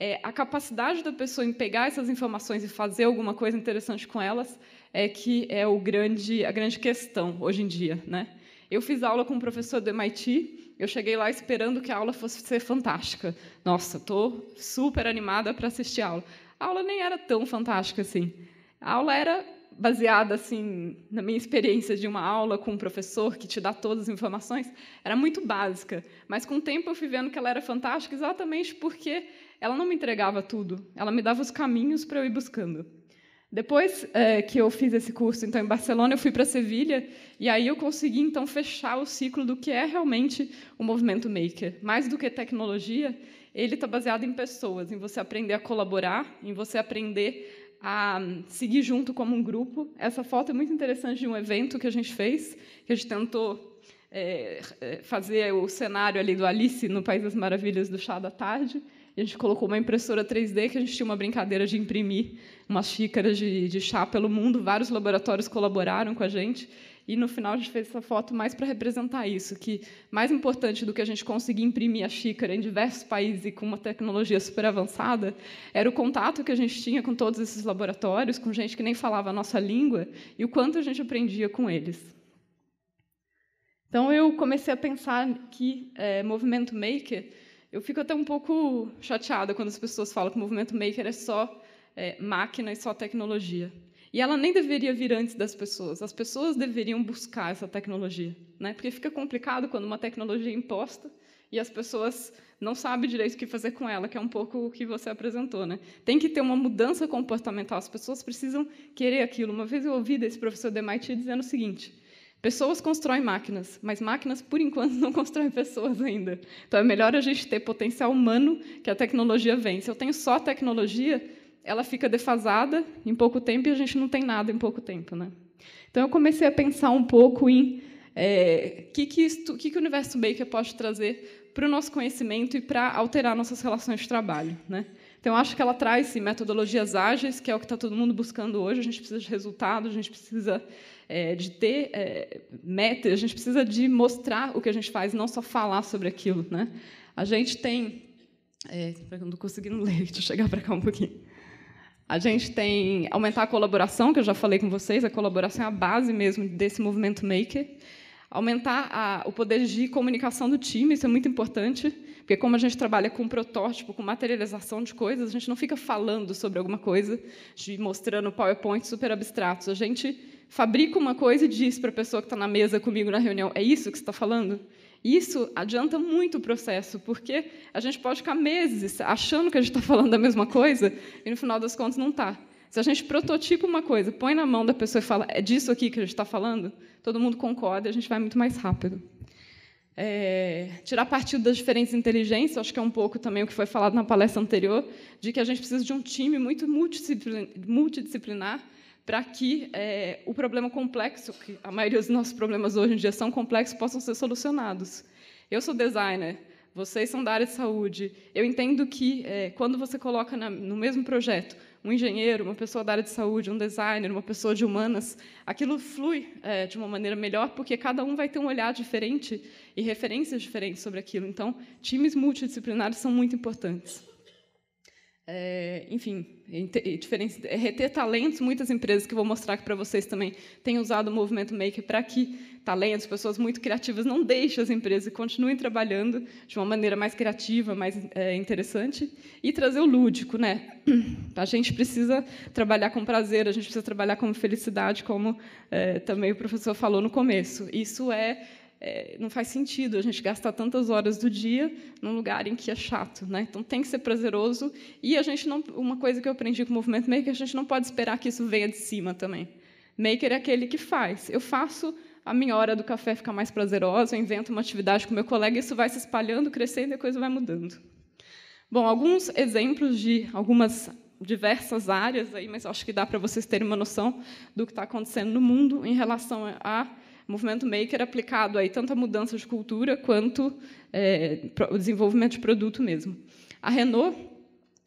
Speaker 4: É, a capacidade da pessoa em pegar essas informações e fazer alguma coisa interessante com elas é que é o grande, a grande questão hoje em dia. Né? Eu fiz aula com um professor do MIT, eu cheguei lá esperando que a aula fosse ser fantástica. Nossa, estou super animada para assistir a aula a aula nem era tão fantástica assim. A aula era baseada assim na minha experiência de uma aula com um professor que te dá todas as informações, era muito básica, mas com o tempo eu fui vendo que ela era fantástica exatamente porque ela não me entregava tudo, ela me dava os caminhos para eu ir buscando. Depois é, que eu fiz esse curso, então em Barcelona, eu fui para Sevilha e aí eu consegui então fechar o ciclo do que é realmente o movimento maker, mais do que tecnologia, ele está baseado em pessoas, em você aprender a colaborar, em você aprender a seguir junto como um grupo. Essa foto é muito interessante de um evento que a gente fez, que a gente tentou é, é fazer o cenário ali do Alice no País das Maravilhas do Chá da Tarde. a gente colocou uma impressora 3D que a gente tinha uma brincadeira de imprimir umas xícaras de, de chá pelo mundo. Vários laboratórios colaboraram com a gente. E no final a gente fez essa foto mais para representar isso, que mais importante do que a gente conseguir imprimir a xícara em diversos países e com uma tecnologia super avançada, era o contato que a gente tinha com todos esses laboratórios, com gente que nem falava a nossa língua e o quanto a gente aprendia com eles. Então eu comecei a pensar que é, movimento maker, eu fico até um pouco chateada quando as pessoas falam que movimento maker é só é, máquina e só tecnologia. E ela nem deveria vir antes das pessoas. As pessoas deveriam buscar essa tecnologia, né? Porque fica complicado quando uma tecnologia é imposta e as pessoas não sabem direito o que fazer com ela, que é um pouco o que você apresentou, né? Tem que ter uma mudança comportamental. As pessoas precisam querer aquilo. Uma vez eu ouvi desse professor de MIT dizendo o seguinte: Pessoas constroem máquinas, mas máquinas, por enquanto, não constroem pessoas ainda. Então, é melhor a gente ter potencial humano que a tecnologia vem. Se eu tenho só tecnologia, ela fica defasada em pouco tempo e a gente não tem nada em pouco tempo, né? Então eu comecei a pensar um pouco em é, que que, que que o universo maker pode trazer para o nosso conhecimento e para alterar nossas relações de trabalho, né? Então eu acho que ela traz sim, metodologias ágeis, que é o que está todo mundo buscando hoje. A gente precisa de resultado, a gente precisa é, de ter é, metas, a gente precisa de mostrar o que a gente faz, não só falar sobre aquilo, né? A gente tem, é, não conseguindo ler, deixa eu chegar para cá um pouquinho. A gente tem aumentar a colaboração, que eu já falei com vocês, a colaboração é a base mesmo desse movimento maker. Aumentar a, o poder de comunicação do time, isso é muito importante, porque como a gente trabalha com protótipo, com materialização de coisas, a gente não fica falando sobre alguma coisa, de mostrando PowerPoint super abstratos. A gente fabrica uma coisa e diz para a pessoa que está na mesa comigo na reunião: é isso que você está falando? Isso adianta muito o processo, porque a gente pode ficar meses achando que a gente está falando da mesma coisa e, no final das contas, não está. Se a gente prototipa uma coisa, põe na mão da pessoa e fala, é disso aqui que a gente está falando, todo mundo concorda e a gente vai muito mais rápido. É, tirar partido das diferentes inteligências, acho que é um pouco também o que foi falado na palestra anterior, de que a gente precisa de um time muito multidisciplinar para que é, o problema complexo, que a maioria dos nossos problemas hoje em dia são complexos, possam ser solucionados. Eu sou designer, vocês são da área de saúde. Eu entendo que, é, quando você coloca na, no mesmo projeto um engenheiro, uma pessoa da área de saúde, um designer, uma pessoa de humanas, aquilo flui é, de uma maneira melhor, porque cada um vai ter um olhar diferente e referências diferentes sobre aquilo. Então, times multidisciplinares são muito importantes. É, enfim, é é é reter talentos, muitas empresas que vou mostrar aqui para vocês também têm usado o movimento Maker para que talentos, pessoas muito criativas, não deixem as empresas e continuem trabalhando de uma maneira mais criativa, mais é, interessante, e trazer o lúdico. Né? A gente precisa trabalhar com prazer, a gente precisa trabalhar com felicidade, como também o professor falou no começo. Isso é é, não faz sentido a gente gastar tantas horas do dia num lugar em que é chato, né? Então tem que ser prazeroso e a gente não, uma coisa que eu aprendi com o movimento maker, é a gente não pode esperar que isso venha de cima também. Maker é aquele que faz. Eu faço a minha hora do café ficar mais prazerosa, eu invento uma atividade com meu colega, isso vai se espalhando, crescendo e a coisa vai mudando. Bom, alguns exemplos de algumas diversas áreas aí, mas acho que dá para vocês terem uma noção do que está acontecendo no mundo em relação a o movimento maker aplicado aí tanto à mudança de cultura quanto é, o desenvolvimento de produto mesmo. A Renault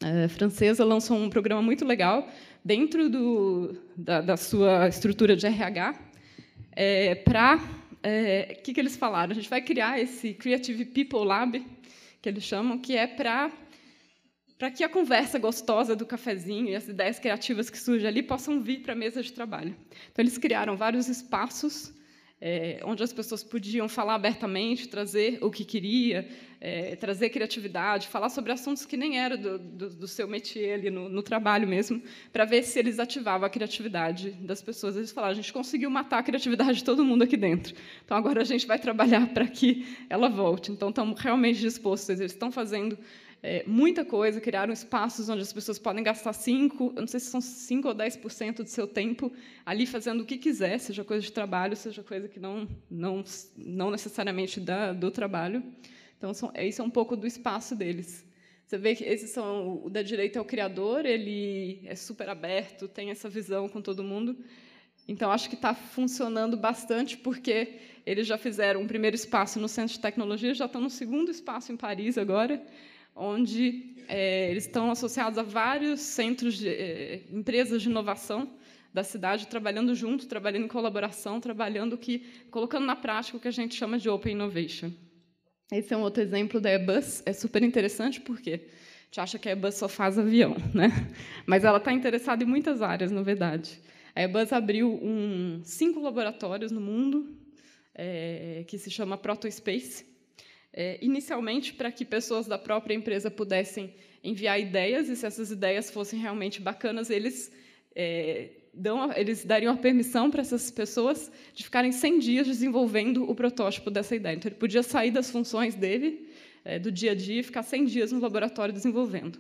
Speaker 4: é, francesa lançou um programa muito legal dentro do, da, da sua estrutura de RH é, para é, que, que eles falaram? A gente vai criar esse Creative People Lab, que eles chamam, que é para para que a conversa gostosa do cafezinho e as ideias criativas que surgem ali possam vir para a mesa de trabalho. Então, eles criaram vários espaços é, onde as pessoas podiam falar abertamente, trazer o que queria, é, trazer criatividade, falar sobre assuntos que nem eram do, do, do seu métier ali no, no trabalho mesmo, para ver se eles ativavam a criatividade das pessoas. Eles falaram: a gente conseguiu matar a criatividade de todo mundo aqui dentro, então agora a gente vai trabalhar para que ela volte. Então, estamos realmente dispostos, eles estão fazendo é, muita coisa, criaram espaços onde as pessoas podem gastar 5, eu não sei se são 5 ou 10% do seu tempo ali fazendo o que quiser, seja coisa de trabalho, seja coisa que não, não, não necessariamente da, do trabalho. Então, são, é, isso é um pouco do espaço deles. Você vê que esses são o da direita é o criador, ele é super aberto, tem essa visão com todo mundo. Então acho que está funcionando bastante porque eles já fizeram um primeiro espaço no Centro de Tecnologia, já estão no segundo espaço em Paris agora onde é, eles estão associados a vários centros, de, é, empresas de inovação da cidade, trabalhando junto, trabalhando em colaboração, trabalhando que, colocando na prática o que a gente chama de Open Innovation. Esse é um outro exemplo da Airbus, é super interessante porque a gente acha que a Airbus só faz avião, né? mas ela está interessada em muitas áreas, na verdade. A Airbus abriu um, cinco laboratórios no mundo, é, que se chama Proto Space é, inicialmente para que pessoas da própria empresa pudessem enviar ideias e se essas ideias fossem realmente bacanas eles é, dão, eles dariam a permissão para essas pessoas de ficarem 100 dias desenvolvendo o protótipo dessa ideia. Então, ele podia sair das funções dele, é, do dia a dia, e ficar 100 dias no laboratório desenvolvendo.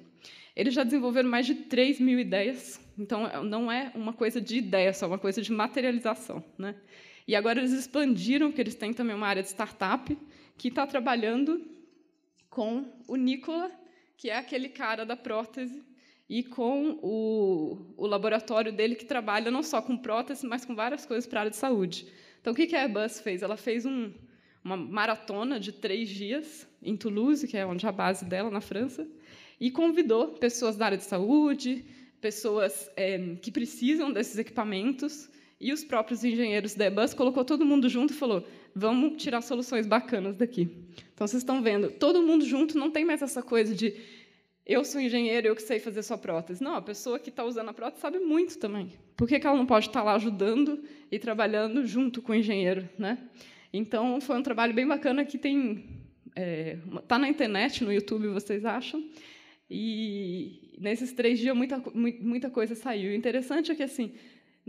Speaker 4: Eles já desenvolveram mais de 3 mil ideias, então é, não é uma coisa de ideia só, é uma coisa de materialização. Né? E agora eles expandiram, porque eles têm também uma área de startup, que está trabalhando com o Nicola, que é aquele cara da prótese, e com o, o laboratório dele, que trabalha não só com prótese, mas com várias coisas para a área de saúde. Então, o que a Airbus fez? Ela fez um, uma maratona de três dias em Toulouse, que é onde é a base dela, na França, e convidou pessoas da área de saúde, pessoas é, que precisam desses equipamentos, e os próprios engenheiros da Airbus, colocou todo mundo junto e falou: vamos tirar soluções bacanas daqui. Então, vocês estão vendo, todo mundo junto não tem mais essa coisa de eu sou engenheiro, eu que sei fazer sua prótese. Não, a pessoa que está usando a prótese sabe muito também. Por que, que ela não pode estar tá lá ajudando e trabalhando junto com o engenheiro? Né? Então, foi um trabalho bem bacana que tem. Está é, tá na internet, no YouTube, vocês acham. E nesses três dias, muita, muita coisa saiu. O interessante é que, assim,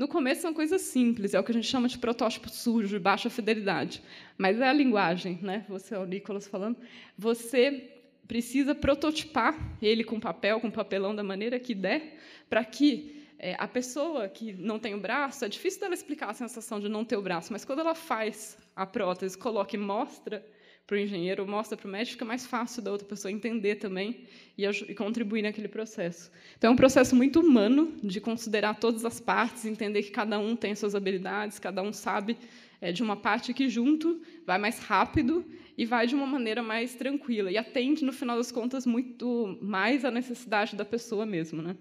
Speaker 4: no começo são é coisas simples, é o que a gente chama de protótipo sujo, baixa fidelidade. Mas é a linguagem, né? Você é o Nicolas falando. Você precisa prototipar ele com papel, com papelão da maneira que der, para que é, a pessoa que não tem o braço, é difícil dela explicar a sensação de não ter o braço, mas quando ela faz a prótese, coloca e mostra, para o engenheiro, mostra para o médico, fica mais fácil da outra pessoa entender também e, e contribuir naquele processo. Então, é um processo muito humano de considerar todas as partes, entender que cada um tem suas habilidades, cada um sabe é, de uma parte que junto vai mais rápido e vai de uma maneira mais tranquila e atende no final das contas muito mais à necessidade da pessoa mesmo, né?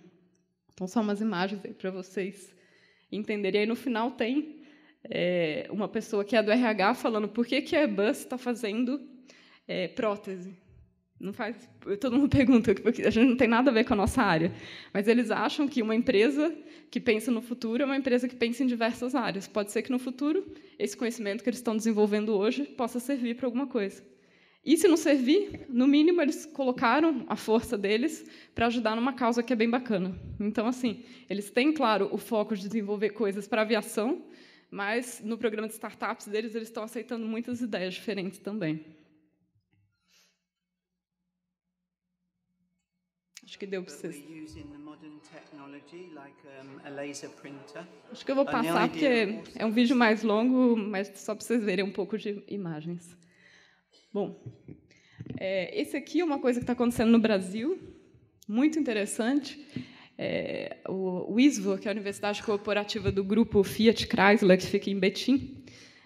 Speaker 4: Então só umas imagens para vocês entenderem. E aí no final tem é, uma pessoa que é do RH falando por que, que a Airbus está fazendo é, prótese. Não faz, todo mundo pergunta, porque a gente não tem nada a ver com a nossa área. Mas eles acham que uma empresa que pensa no futuro é uma empresa que pensa em diversas áreas. Pode ser que no futuro esse conhecimento que eles estão desenvolvendo hoje possa servir para alguma coisa. E se não servir, no mínimo eles colocaram a força deles para ajudar numa causa que é bem bacana. Então assim, eles têm claro o foco de desenvolver coisas para aviação, mas no programa de startups deles, eles estão aceitando muitas ideias diferentes também. Acho que deu para vocês. Acho que eu vou passar porque é um vídeo mais longo, mas só para vocês verem um pouco de imagens. Bom, é, esse aqui é uma coisa que está acontecendo no Brasil, muito interessante é, o, o ISVO, que é a Universidade Corporativa do Grupo Fiat Chrysler, que fica em Betim.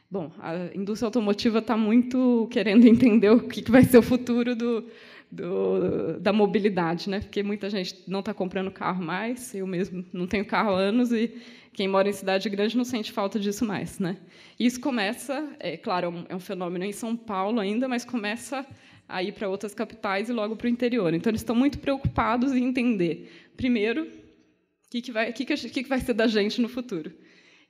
Speaker 4: Bom, a indústria automotiva está muito querendo entender o que vai ser o futuro do, do, da mobilidade, né? porque muita gente não está comprando carro mais, eu mesmo não tenho carro há anos, e quem mora em cidade grande não sente falta disso mais. Né? Isso começa, é claro, é um é fenômeno em São Paulo ainda, mas começa aí para outras capitais e logo para o interior. Então, eles estão muito preocupados em entender, primeiro, o que, que, vai, que, que, que vai ser da gente no futuro.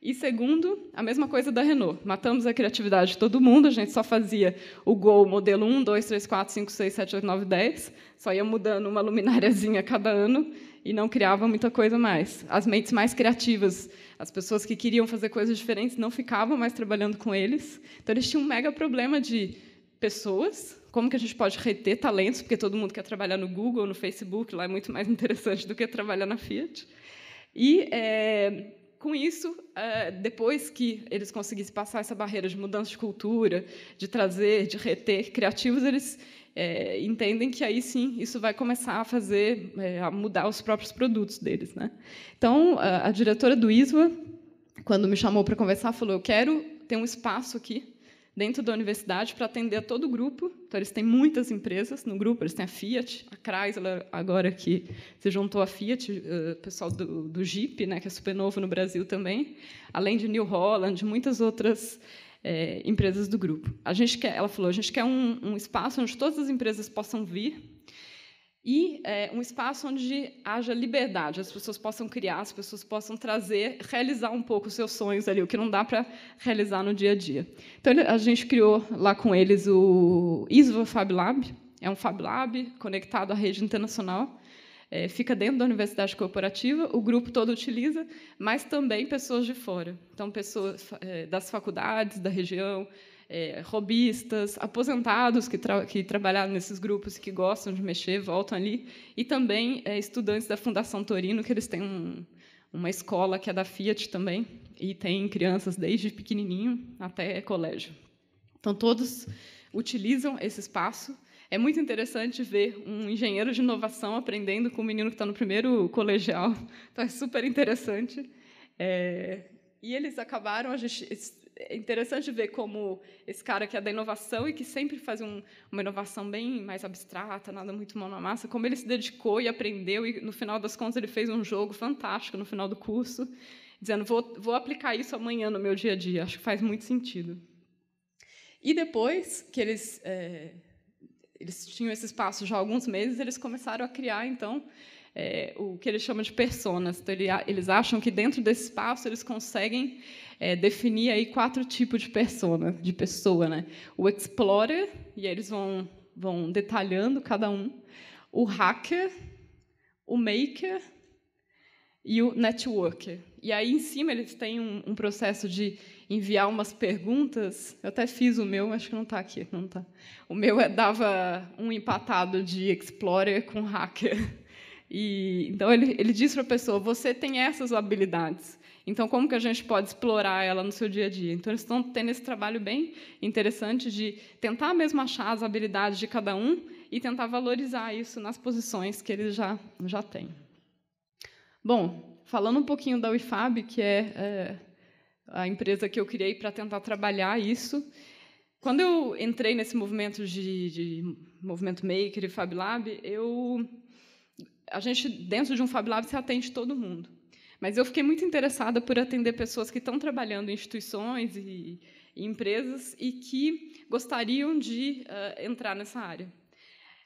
Speaker 4: E segundo, a mesma coisa da Renault. Matamos a criatividade de todo mundo, a gente só fazia o Gol modelo 1, 2, 3, 4, 5, 6, 7, 8, 9, 10, só ia mudando uma luminariazinha cada ano e não criava muita coisa mais. As mentes mais criativas, as pessoas que queriam fazer coisas diferentes, não ficavam mais trabalhando com eles. Então, eles tinham um mega problema de pessoas, como que a gente pode reter talentos, porque todo mundo quer trabalhar no Google, no Facebook, lá é muito mais interessante do que trabalhar na Fiat. E é, com isso, é, depois que eles conseguissem passar essa barreira de mudança de cultura, de trazer, de reter criativos, eles é, entendem que aí sim isso vai começar a fazer, é, a mudar os próprios produtos deles. Né? Então, a, a diretora do ISWA, quando me chamou para conversar, falou: Eu quero ter um espaço aqui dentro da universidade para atender a todo o grupo. Então, eles têm muitas empresas no grupo, eles têm a Fiat, a Chrysler, agora que se juntou à Fiat, o eh, pessoal do, do Jeep, né, que é super novo no Brasil também, além de New Holland, muitas outras é, empresas do grupo. A gente quer, ela falou, a gente quer um, um espaço onde todas as empresas possam vir e é, um espaço onde haja liberdade, as pessoas possam criar, as pessoas possam trazer, realizar um pouco os seus sonhos ali, o que não dá para realizar no dia a dia. Então, a gente criou lá com eles o ISVA Fab Lab, é um Fab Lab conectado à rede internacional, é, fica dentro da universidade corporativa, o grupo todo utiliza, mas também pessoas de fora. Então, pessoas é, das faculdades, da região, é, robistas, aposentados que, tra que, trabalharam nesses grupos e que gostam de mexer, voltam ali, e também é, estudantes da Fundação Torino, que eles têm um, uma escola que é da Fiat também, e tem crianças desde pequenininho até colégio. Então, todos utilizam esse espaço. É muito interessante ver um engenheiro de inovação aprendendo com um menino que está no primeiro colegial. Então, é super interessante. É, e eles acabaram, a gente, é interessante ver como esse cara que é da inovação e que sempre faz um, uma inovação bem mais abstrata, nada muito mão na massa, como ele se dedicou e aprendeu, e no final das contas ele fez um jogo fantástico no final do curso, dizendo: vou, vou aplicar isso amanhã no meu dia a dia. Acho que faz muito sentido. E depois que eles. É, eles tinham esse espaço já há alguns meses, eles começaram a criar, então, é, o que eles chamam de personas. Então, ele, eles acham que dentro desse espaço eles conseguem é, definir aí quatro tipos de persona, de pessoa, né? O explorer, e aí eles vão, vão detalhando cada um, o hacker, o maker e o networker. E aí em cima eles têm um, um processo de enviar umas perguntas. Eu até fiz o meu, acho que não está aqui, não tá. O meu é, dava um empatado de explorer com hacker. E, então ele, ele diz para a pessoa: você tem essas habilidades. Então, como que a gente pode explorar ela no seu dia a dia? Então, eles estão tendo esse trabalho bem interessante de tentar mesmo achar as habilidades de cada um e tentar valorizar isso nas posições que eles já, já têm. Bom, falando um pouquinho da UIFAB, que é, é a empresa que eu criei para tentar trabalhar isso, quando eu entrei nesse movimento de, de movimento maker e Fab Lab, eu a gente dentro de um Fab Lab se atende todo mundo. Mas eu fiquei muito interessada por atender pessoas que estão trabalhando em instituições e, e empresas e que gostariam de uh, entrar nessa área.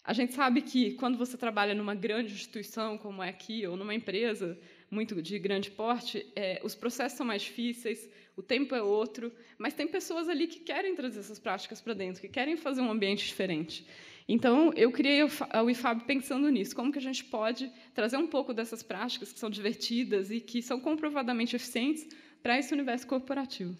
Speaker 4: A gente sabe que quando você trabalha numa grande instituição como é aqui ou numa empresa muito de grande porte, é, os processos são mais difíceis, o tempo é outro, mas tem pessoas ali que querem trazer essas práticas para dentro, que querem fazer um ambiente diferente. Então, eu criei o IFAB pensando nisso, como que a gente pode trazer um pouco dessas práticas que são divertidas e que são comprovadamente eficientes para esse universo corporativo.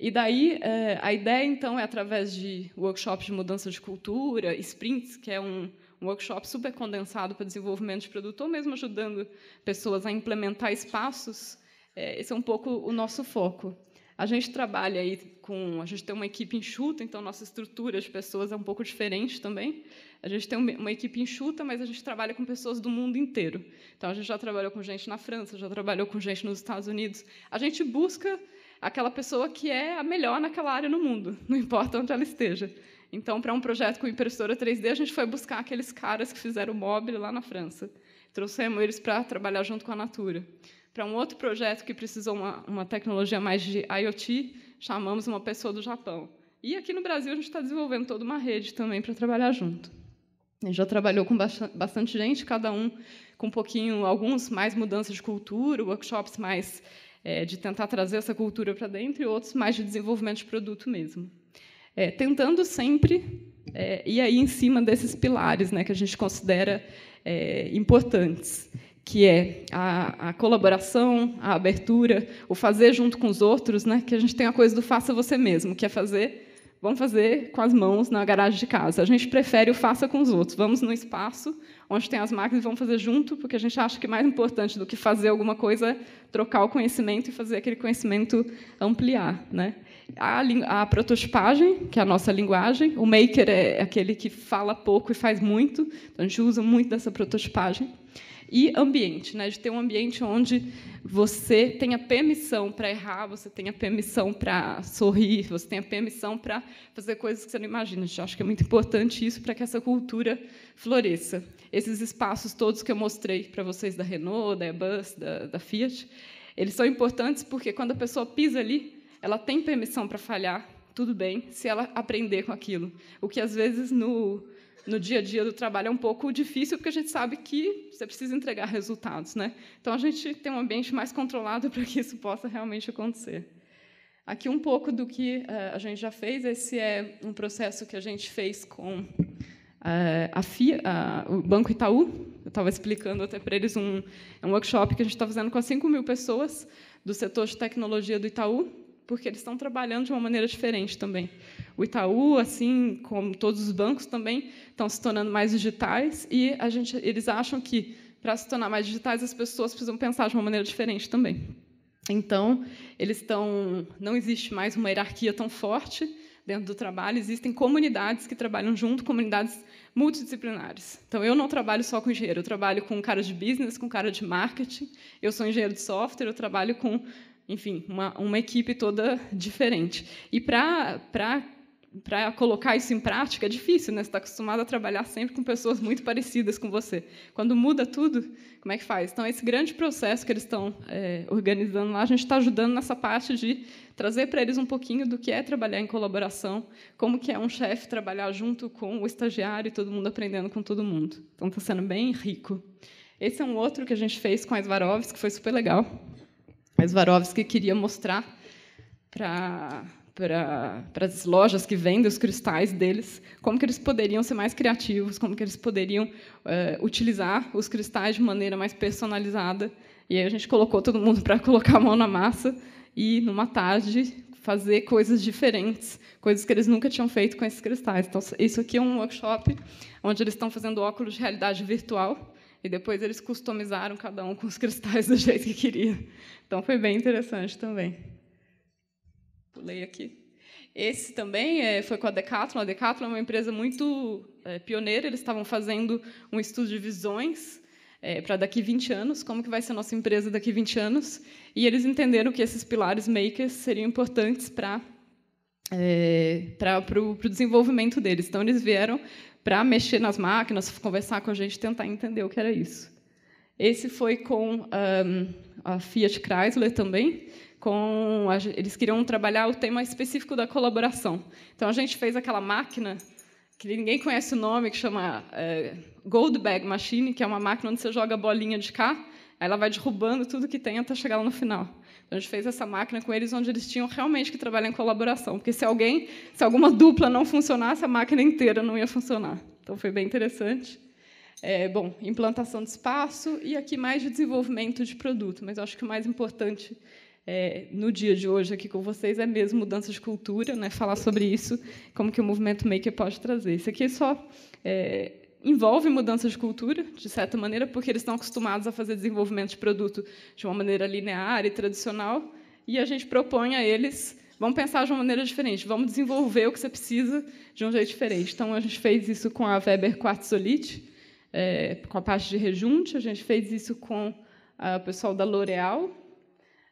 Speaker 4: E daí, é, a ideia, então, é através de workshops de mudança de cultura, sprints, que é um, um workshop super condensado para desenvolvimento de produto, ou mesmo ajudando pessoas a implementar espaços. É, esse é um pouco o nosso foco. A gente trabalha aí com, a gente tem uma equipe enxuta, então nossa estrutura de pessoas é um pouco diferente também. A gente tem uma equipe enxuta, mas a gente trabalha com pessoas do mundo inteiro. Então a gente já trabalhou com gente na França, já trabalhou com gente nos Estados Unidos. A gente busca aquela pessoa que é a melhor naquela área no mundo, não importa onde ela esteja. Então, para um projeto com impressora 3D, a gente foi buscar aqueles caras que fizeram o mobile lá na França. Trouxemos eles para trabalhar junto com a Natura para um outro projeto que precisou uma, uma tecnologia mais de IoT, chamamos uma pessoa do Japão. E aqui no Brasil a gente está desenvolvendo toda uma rede também para trabalhar junto. A gente já trabalhou com bastante gente, cada um com um pouquinho, alguns mais mudanças de cultura, workshops mais é, de tentar trazer essa cultura para dentro e outros mais de desenvolvimento de produto mesmo. É, tentando sempre é, ir aí em cima desses pilares né, que a gente considera é, importantes que é a, a, colaboração, a abertura, o fazer junto com os outros, né? Que a gente tem a coisa do faça você mesmo, que é fazer, vamos fazer com as mãos na garagem de casa. A gente prefere o faça com os outros. Vamos no espaço onde tem as máquinas e vamos fazer junto, porque a gente acha que é mais importante do que fazer alguma coisa é trocar o conhecimento e fazer aquele conhecimento ampliar, né? A, a prototipagem, que é a nossa linguagem, o maker é aquele que fala pouco e faz muito, então a gente usa muito dessa prototipagem e ambiente, né? de ter um ambiente onde você tenha permissão para errar, você tenha permissão para sorrir, você tenha permissão para fazer coisas que você não imagina. Eu acho que é muito importante isso para que essa cultura floresça. Esses espaços todos que eu mostrei para vocês da Renault, da Airbus, da, da Fiat, eles são importantes porque quando a pessoa pisa ali, ela tem permissão para falhar, tudo bem, se ela aprender com aquilo. O que às vezes no no dia a dia do trabalho é um pouco difícil, porque a gente sabe que você precisa entregar resultados. Né? Então, a gente tem um ambiente mais controlado para que isso possa realmente acontecer. Aqui um pouco do que eh, a gente já fez. Esse é um processo que a gente fez com eh, a FIA, o Banco Itaú. Eu estava explicando até para eles um, um workshop que a gente está fazendo com as 5 mil pessoas do setor de tecnologia do Itaú porque eles estão trabalhando de uma maneira diferente também. O Itaú, assim como todos os bancos também, estão se tornando mais digitais e a gente, eles acham que para se tornar mais digitais as pessoas precisam pensar de uma maneira diferente também. Então, eles estão, não existe mais uma hierarquia tão forte dentro do trabalho, existem comunidades que trabalham junto, comunidades multidisciplinares. Então, eu não trabalho só com engenheiro, eu trabalho com cara de business, com cara de marketing, eu sou engenheiro de software, eu trabalho com enfim, uma, uma equipe toda diferente. E para para colocar isso em prática é difícil, né? Você está acostumado a trabalhar sempre com pessoas muito parecidas com você. Quando muda tudo, como é que faz? Então, esse grande processo que eles estão é, organizando lá, a gente está ajudando nessa parte de trazer para eles um pouquinho do que é trabalhar em colaboração, como que é um chefe trabalhar junto com o estagiário e todo mundo aprendendo com todo mundo. Então, está sendo bem rico. Esse é um outro que a gente fez com a Svarovs, que foi super legal. Mas Varovsky queria mostrar para para, para as lojas que vendem os cristais deles, como que eles poderiam ser mais criativos, como que eles poderiam é, utilizar os cristais de maneira mais personalizada. E aí a gente colocou todo mundo para colocar a mão na massa e, numa tarde, fazer coisas diferentes, coisas que eles nunca tinham feito com esses cristais. Então, isso aqui é um workshop onde eles estão fazendo óculos de realidade virtual e depois eles customizaram cada um com os cristais do jeito que queria. Então foi bem interessante também. Pulei aqui. Esse também é, foi com a Decathlon. A Decathlon é uma empresa muito é, pioneira. Eles estavam fazendo um estudo de visões é, para daqui 20 anos, como que vai ser a nossa empresa daqui 20 anos. E eles entenderam que esses pilares makers seriam importantes para é, para o desenvolvimento deles. Então, eles vieram para mexer nas máquinas, conversar com a gente, tentar entender o que era isso. Esse foi com um, a Fiat Chrysler também, com a, eles queriam trabalhar o tema específico da colaboração. Então a gente fez aquela máquina que ninguém conhece o nome, que chama é, eh, Gold Bag Machine, que é uma máquina onde você joga a bolinha de cá, ela vai derrubando tudo que tem até chegar lá no final. Então, a gente fez essa máquina com eles, onde eles tinham realmente que trabalhar em colaboração, porque se alguém, se alguma dupla não funcionasse, a máquina inteira não ia funcionar. Então, foi bem interessante. É, bom, implantação de espaço e aqui mais de desenvolvimento de produto, mas acho que o mais importante é, no dia de hoje aqui com vocês é mesmo mudança de cultura, né? falar sobre isso, como que o movimento maker pode trazer. Isso aqui é só é, envolve mudança de cultura, de certa maneira, porque eles estão acostumados a fazer desenvolvimento de produto de uma maneira linear e tradicional, e a gente propõe a eles, vamos pensar de uma maneira diferente, vamos desenvolver o que você precisa de um jeito diferente. Então, a gente fez isso com a Weber Quartzolite, é, com a parte de rejunte, a gente fez isso com ah, o pessoal da L'Oréal,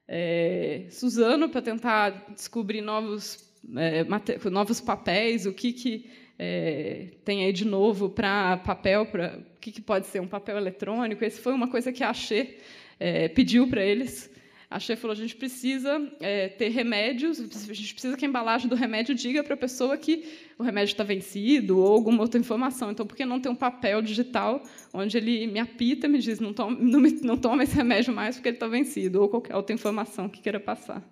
Speaker 4: é, Suzano, para tentar descobrir novos, é, novos papéis, o que, que é, tem aí de novo para papel, para o que, que, pode ser um papel eletrônico. Esse foi uma coisa que a Axê é, pediu para eles. A Axê falou: a gente precisa é, ter remédios, a gente precisa que a embalagem do remédio diga para a pessoa que o remédio está vencido ou alguma outra informação. Então, por que não ter um papel digital onde ele me apita, me diz: não toma, não, não esse remédio mais porque ele está vencido, ou qualquer outra informação que queira passar?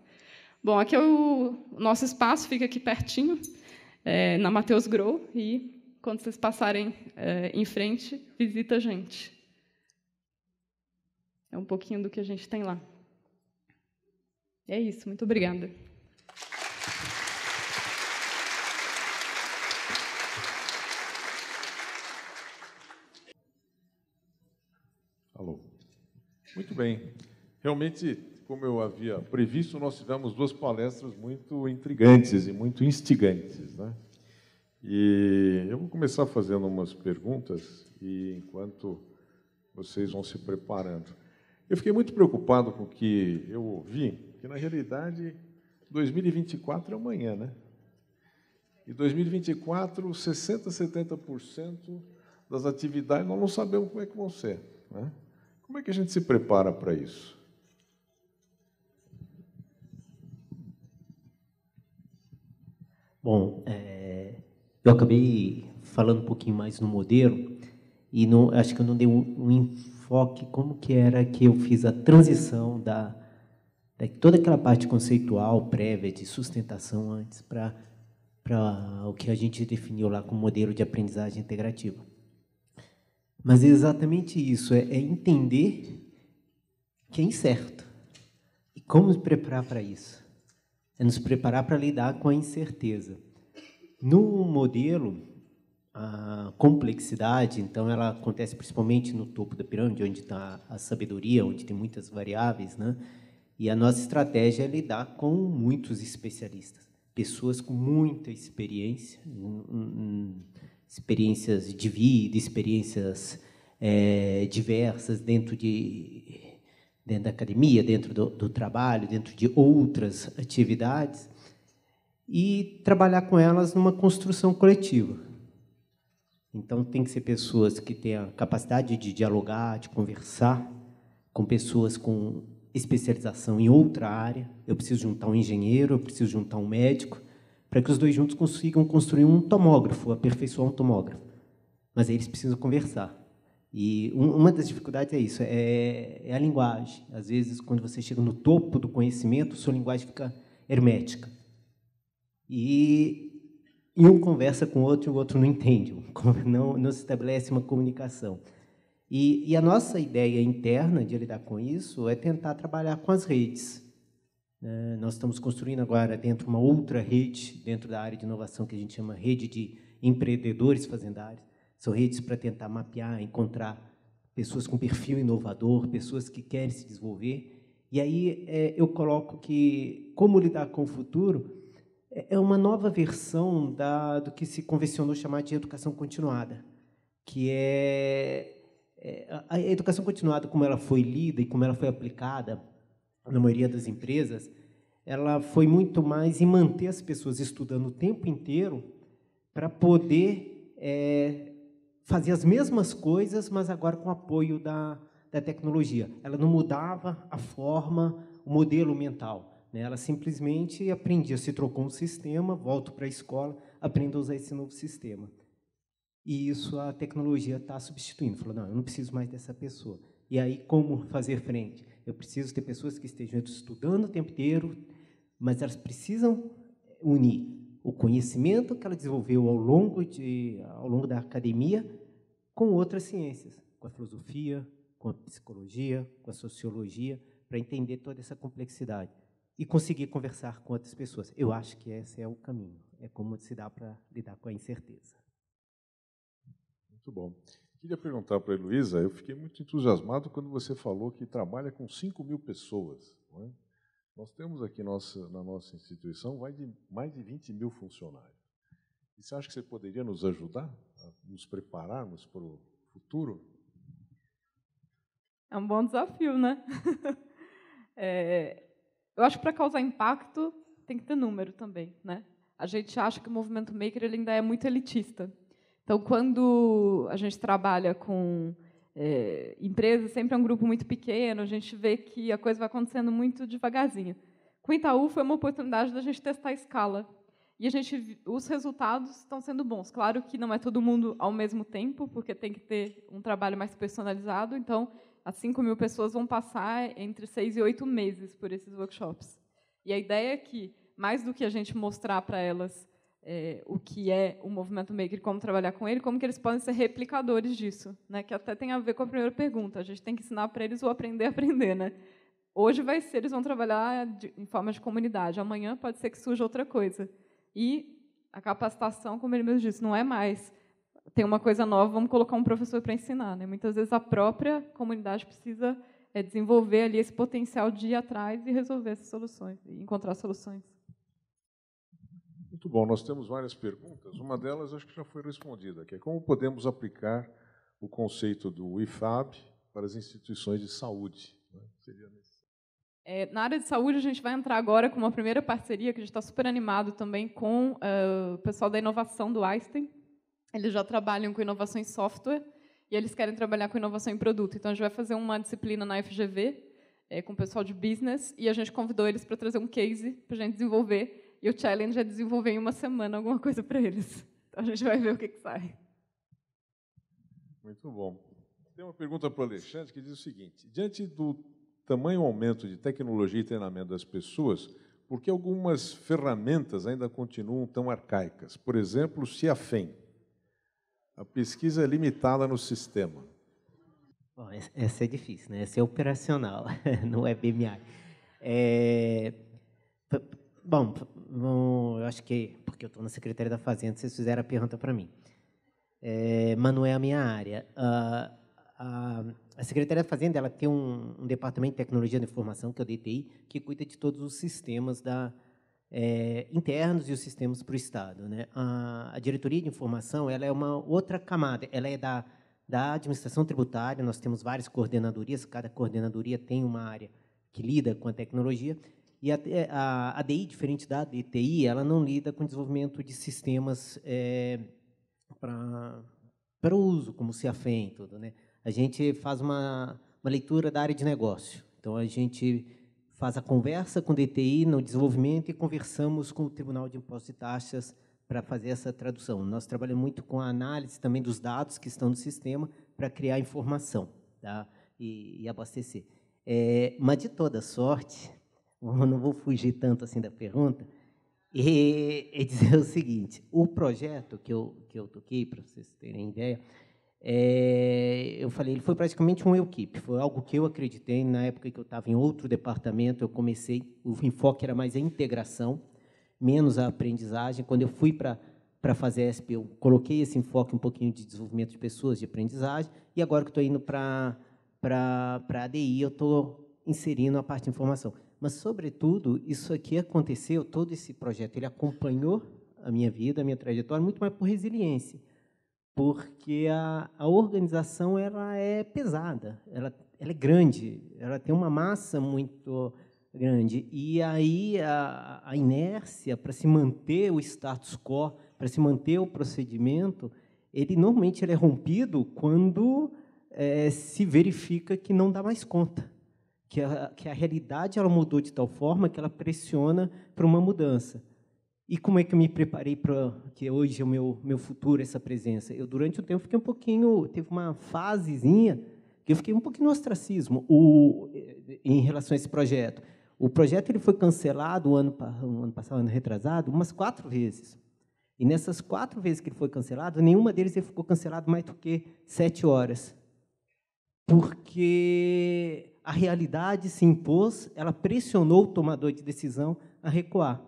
Speaker 4: Bom, aqui é o, o nosso espaço, fica aqui pertinho é, na Mateus Grow e quando vocês passarem é, em frente, visita a gente. É um pouquinho do que a gente tem lá. É isso, muito obrigada.
Speaker 2: Alô. Muito bem. Realmente como eu havia previsto, nós tivemos duas palestras muito intrigantes e muito instigantes. Né? E eu vou começar fazendo umas perguntas, e enquanto vocês vão se preparando. Eu fiquei muito preocupado com o que eu ouvi, que na realidade 2024 é amanhã, né? E 2024, 60%, 70% das atividades nós não sabemos como é que vão ser. Né? Como é que a gente se prepara para isso?
Speaker 3: Bom, é, eu acabei falando um pouquinho mais no modelo e não, acho que eu não dei um, um enfoque como que era que eu fiz a transição da, da toda aquela parte conceitual prévia de sustentação antes para para o que a gente definiu lá como modelo de aprendizagem integrativa. Mas é exatamente isso, é, é entender que é incerto e como se preparar para isso é nos preparar para lidar com a incerteza. No modelo, a complexidade, então, ela acontece principalmente no topo da pirâmide, onde está a sabedoria, onde tem muitas variáveis, né? E a nossa estratégia é lidar com muitos especialistas, pessoas com muita experiência, hum, hum, experiências de vida, experiências é, diversas dentro de dentro da academia, dentro do, do trabalho, dentro de outras atividades, e trabalhar com elas numa construção coletiva. Então, tem que ser pessoas que tenham capacidade de dialogar, de conversar com pessoas com especialização em outra área. Eu preciso juntar um engenheiro, eu preciso juntar um médico, para que os dois juntos consigam construir um tomógrafo, aperfeiçoar um tomógrafo. Mas aí eles precisam conversar. E uma das dificuldades é isso, é, é, a linguagem. Às vezes, quando você chega no topo do conhecimento, sua linguagem fica hermética. E, e um conversa com o outro e o outro não entende, não, não se estabelece uma comunicação. E, e, a nossa ideia interna de lidar com isso é tentar trabalhar com as redes. É, nós estamos construindo agora dentro uma outra rede, dentro da área de inovação que a gente chama rede de empreendedores fazendários são redes para tentar mapear, encontrar pessoas com perfil inovador, pessoas que querem se desenvolver. E aí é, eu coloco que como lidar com o futuro é, é uma nova versão da, do que se convencionou chamar de educação continuada, que é, é a educação continuada como ela foi lida e como ela foi aplicada na maioria das empresas, ela foi muito mais em manter as pessoas estudando o tempo inteiro para poder é, fazia as mesmas coisas, mas agora com apoio da, da tecnologia. Ela não mudava a forma, o modelo mental. Né? Ela simplesmente aprendia, se trocou um sistema, volto para a escola, aprendo a usar esse novo sistema. E isso a tecnologia está substituindo. Falou, não, eu não preciso mais dessa pessoa. E aí, como fazer frente? Eu preciso ter pessoas que estejam estudando o tempo inteiro, mas elas precisam unir o conhecimento que ela desenvolveu ao longo, de, ao longo da academia com outras ciências, com a filosofia, com a psicologia, com a sociologia, para entender toda essa complexidade e conseguir conversar com outras pessoas. Eu acho que esse é o caminho, é como se dá para lidar com a incerteza. Muito bom.
Speaker 2: Queria perguntar para a Heloísa, eu fiquei muito entusiasmado quando você falou que trabalha com 5 mil pessoas. Não é? Nós temos aqui nossa, na nossa instituição mais de, mais de 20 mil funcionários. E você acha que você poderia nos ajudar a nos prepararmos para o futuro?
Speaker 4: É um bom desafio, né? é, eu acho que para causar impacto tem que ter número também, né? A gente acha que o movimento maker ele ainda é muito elitista. Então, quando a gente trabalha com é, sempre é um grupo muito pequeno, a gente vê que a coisa vai acontecendo muito devagarzinho. Com o Itaú foi uma oportunidade da gente testar a escala. E a gente, os resultados estão sendo bons. Claro que não é todo mundo ao mesmo tempo, porque tem que ter um trabalho mais personalizado. Então, as 5 mil pessoas vão passar entre seis e oito meses por esses workshops. E a ideia é que, mais do que a gente mostrar para elas é, o que é o movimento maker, como trabalhar com ele, como que eles podem ser replicadores disso, né? Que até tem a ver com a primeira pergunta. A gente tem que ensinar para eles o aprender a aprender, né? Hoje vai ser, eles vão trabalhar de, em forma de comunidade. Amanhã pode ser que surja outra coisa. E a capacitação, como ele mesmo disse, não é mais tem uma coisa nova, vamos colocar um professor para ensinar, né? Muitas vezes a própria comunidade precisa é, desenvolver ali esse potencial de ir atrás e resolver essas soluções, encontrar soluções.
Speaker 2: Muito bom, nós temos várias perguntas. Uma delas acho que já foi respondida, que é como podemos aplicar o conceito do IFAB para as instituições de saúde. Né? Seria
Speaker 4: é, na área de saúde, a gente vai entrar agora com uma primeira parceria que a gente está super animado também com uh, o pessoal da inovação do Einstein. Eles já trabalham com inovação em software e eles querem trabalhar com inovação em produto. Então, a gente vai fazer uma disciplina na FGV é, eh, com o pessoal de business e a gente convidou eles para trazer um case para a gente desenvolver e o challenge é desenvolver em uma semana alguma coisa para eles. Então a gente vai ver o que, que sai.
Speaker 2: Muito bom. Tem uma pergunta para o Alexandre que diz o seguinte: diante do tamanho aumento de tecnologia e treinamento das pessoas, por que algumas ferramentas ainda continuam tão arcaicas? Por exemplo, o CIAFEM. A pesquisa é limitada no sistema.
Speaker 3: Bom, essa é difícil, né? Essa é operacional, não é BMI. É... Bom, eu acho que, porque eu estou na Secretaria da Fazenda, vocês fizeram a pergunta para mim. É, mas não é a minha área. Ah, a, a, Secretaria da Fazenda ela tem um, um, departamento de tecnologia da informação, que é o DTI, que cuida de todos os sistemas da, é, internos e os sistemas para o Estado. Né? A, a, diretoria de informação ela é uma outra camada, ela é da, da administração tributária, nós temos várias coordenadorias, cada coordenadoria tem uma área que lida com a tecnologia, e a, é, a, a DI, diferente da DTI, ela não lida com desenvolvimento de sistemas é, para uso, como o CIAFEM e tudo. Né? A gente faz uma, uma leitura da área de negócio. Então, a gente faz a conversa com o DTI no desenvolvimento e conversamos com o Tribunal de Impostos e Taxas para fazer essa tradução. Nós trabalhamos muito com a análise também dos dados que estão no sistema para criar informação tá? e, e abastecer. É, mas, de toda sorte, não vou fugir tanto assim da pergunta, e, e dizer o seguinte, o projeto que eu, que eu toquei, para vocês terem ideia, é, eu falei, ele foi praticamente um equipe, foi algo que eu acreditei na época que eu estava em outro departamento, eu comecei, o enfoque era mais a integração, menos a aprendizagem. Quando eu fui para para fazer ESP, eu coloquei esse enfoque um pouquinho de desenvolvimento de pessoas, de aprendizagem, e agora que estou indo para para ADI, eu estou inserindo a parte de informação. Mas, sobretudo, isso aqui aconteceu, todo esse projeto, ele acompanhou a minha vida, a minha trajetória, muito mais por resiliência, porque a, a organização ela é pesada, ela, ela é grande, ela tem uma massa muito grande. E aí a, a inércia para se manter o status quo, para se manter o procedimento, ele normalmente ele é rompido quando é, se verifica que não dá mais conta que a, que a realidade ela mudou de tal forma que ela pressiona para uma mudança. E como é que eu me preparei para que hoje é o meu, meu futuro, essa presença? Eu, durante o tempo, fiquei um pouquinho, teve uma fasezinha que eu fiquei um pouquinho no ostracismo o, em relação a esse projeto. O projeto ele foi cancelado o ano, um ano passado, ano retrasado, umas quatro vezes. E nessas quatro vezes que ele foi cancelado, nenhuma deles ele ficou cancelado mais do que sete horas. Porque a realidade se impôs, ela pressionou o tomador de decisão a recuar.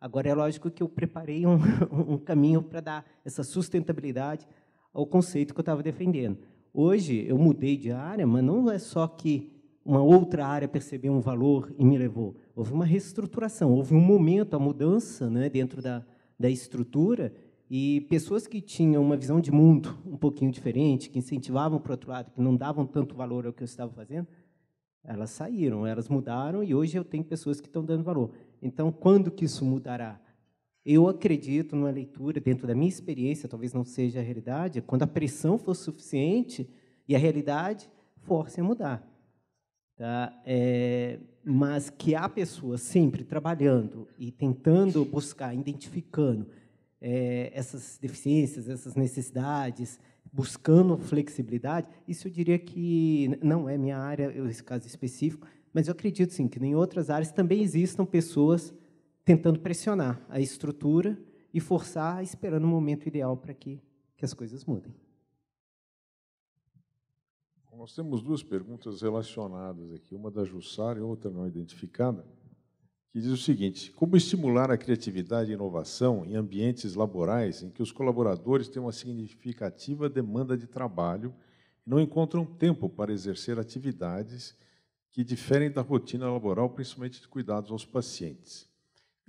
Speaker 3: Agora, é lógico que eu preparei um, um caminho para dar essa sustentabilidade ao conceito que eu estava defendendo. Hoje, eu mudei de área, mas não é só que uma outra área percebeu um valor e me levou. Houve uma reestruturação, houve um momento, a mudança né, dentro da, da estrutura, e pessoas que tinham uma visão de mundo um pouquinho diferente, que incentivavam para o outro lado, que não davam tanto valor ao que eu estava fazendo, elas saíram, elas mudaram e hoje eu tenho pessoas que estão dando valor. Então, quando que isso mudará? Eu acredito numa leitura, dentro da minha experiência, talvez não seja a realidade, quando a pressão for suficiente e a realidade force a mudar. Tá? É, mas que há pessoas sempre trabalhando e tentando buscar, identificando é, essas deficiências, essas necessidades, buscando flexibilidade, isso eu diria que não é minha área, esse caso específico, mas eu acredito sim que em outras áreas também existam pessoas tentando pressionar a estrutura e forçar, esperando o momento ideal para que, que as coisas mudem.
Speaker 2: Nós temos duas perguntas relacionadas aqui, uma da Jussara e outra não identificada que diz o seguinte: como estimular a criatividade e inovação em ambientes laborais em que os colaboradores têm uma significativa demanda de trabalho e não encontram tempo para exercer atividades que diferem da rotina laboral, principalmente de cuidados aos pacientes.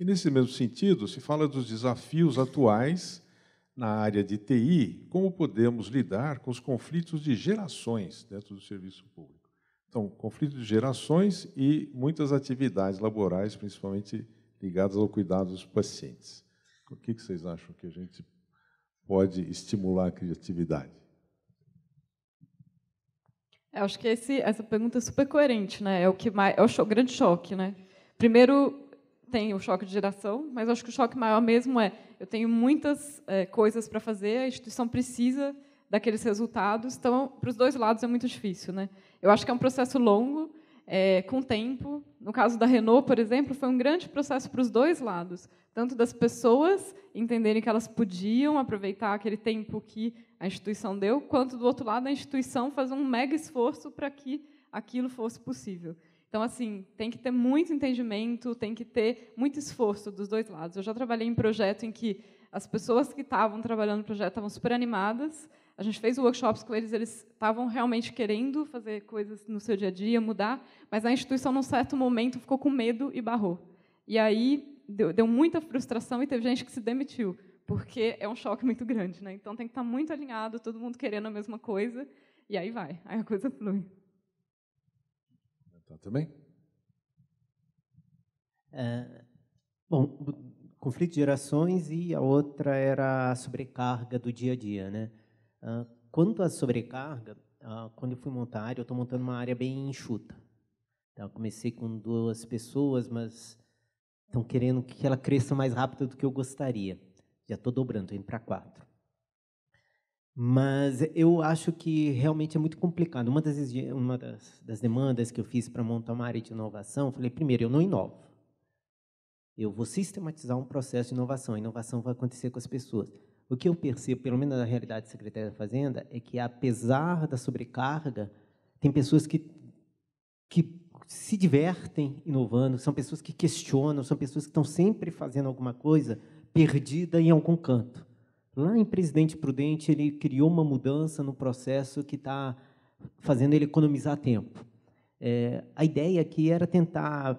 Speaker 2: E nesse mesmo sentido, se fala dos desafios atuais na área de TI, como podemos lidar com os conflitos de gerações dentro do serviço público. Então, conflito de gerações e muitas atividades laborais, principalmente ligadas ao cuidado dos pacientes. O que, vocês acham que a gente pode estimular a criatividade?
Speaker 4: Eu acho que esse, essa pergunta é super coerente, né? É o que mais, é o grande choque, né? Primeiro tem o choque de geração, mas acho que o choque maior mesmo é eu tenho muitas é, coisas para fazer, a instituição precisa daqueles resultados, então para os dois lados é muito difícil, né? Eu acho que é um processo longo, é, com tempo. No caso da Renault, por exemplo, foi um grande processo para os dois lados, tanto das pessoas entenderem que elas podiam aproveitar aquele tempo que a instituição deu, quanto do outro lado a instituição fazer um mega esforço para que aquilo fosse possível. Então, assim, tem que ter muito entendimento, tem que ter muito esforço dos dois lados. Eu já trabalhei em projeto em que as pessoas que estavam trabalhando no projeto estavam super animadas, a gente fez workshops com eles, eles estavam realmente querendo fazer coisas no seu dia a dia, mudar, mas a instituição, num certo momento, ficou com medo e barrou. E aí deu, deu muita frustração e teve gente que se demitiu, porque é um choque muito grande. Né? Então tem que estar muito alinhado, todo mundo querendo a mesma coisa, e aí vai, aí a coisa flui.
Speaker 3: Então, tá, também? É, bom, conflito de gerações e a outra era a sobrecarga do dia a dia, né? Ah, quanto à sobrecarga, uh, quando eu fui montar a área, eu estou montando uma área bem enxuta. Então, comecei com duas pessoas, mas estão querendo que ela cresça mais rápido do que eu gostaria. Já estou dobrando, indo para quatro. Mas eu acho que realmente é muito complicado. Uma das, uma das, das demandas que eu fiz para montar uma área de inovação, eu falei, primeiro, eu não inovo. Eu vou sistematizar um processo de inovação. A inovação vai acontecer com as pessoas. O que eu percebo, pelo menos na realidade da Secretaria da Fazenda, é que, apesar da sobrecarga, tem pessoas que, que se divertem inovando, são pessoas que questionam, são pessoas que estão sempre fazendo alguma coisa perdida em algum canto. Lá em Presidente Prudente, ele criou uma mudança no processo que está fazendo ele economizar tempo. É, a ideia aqui era tentar,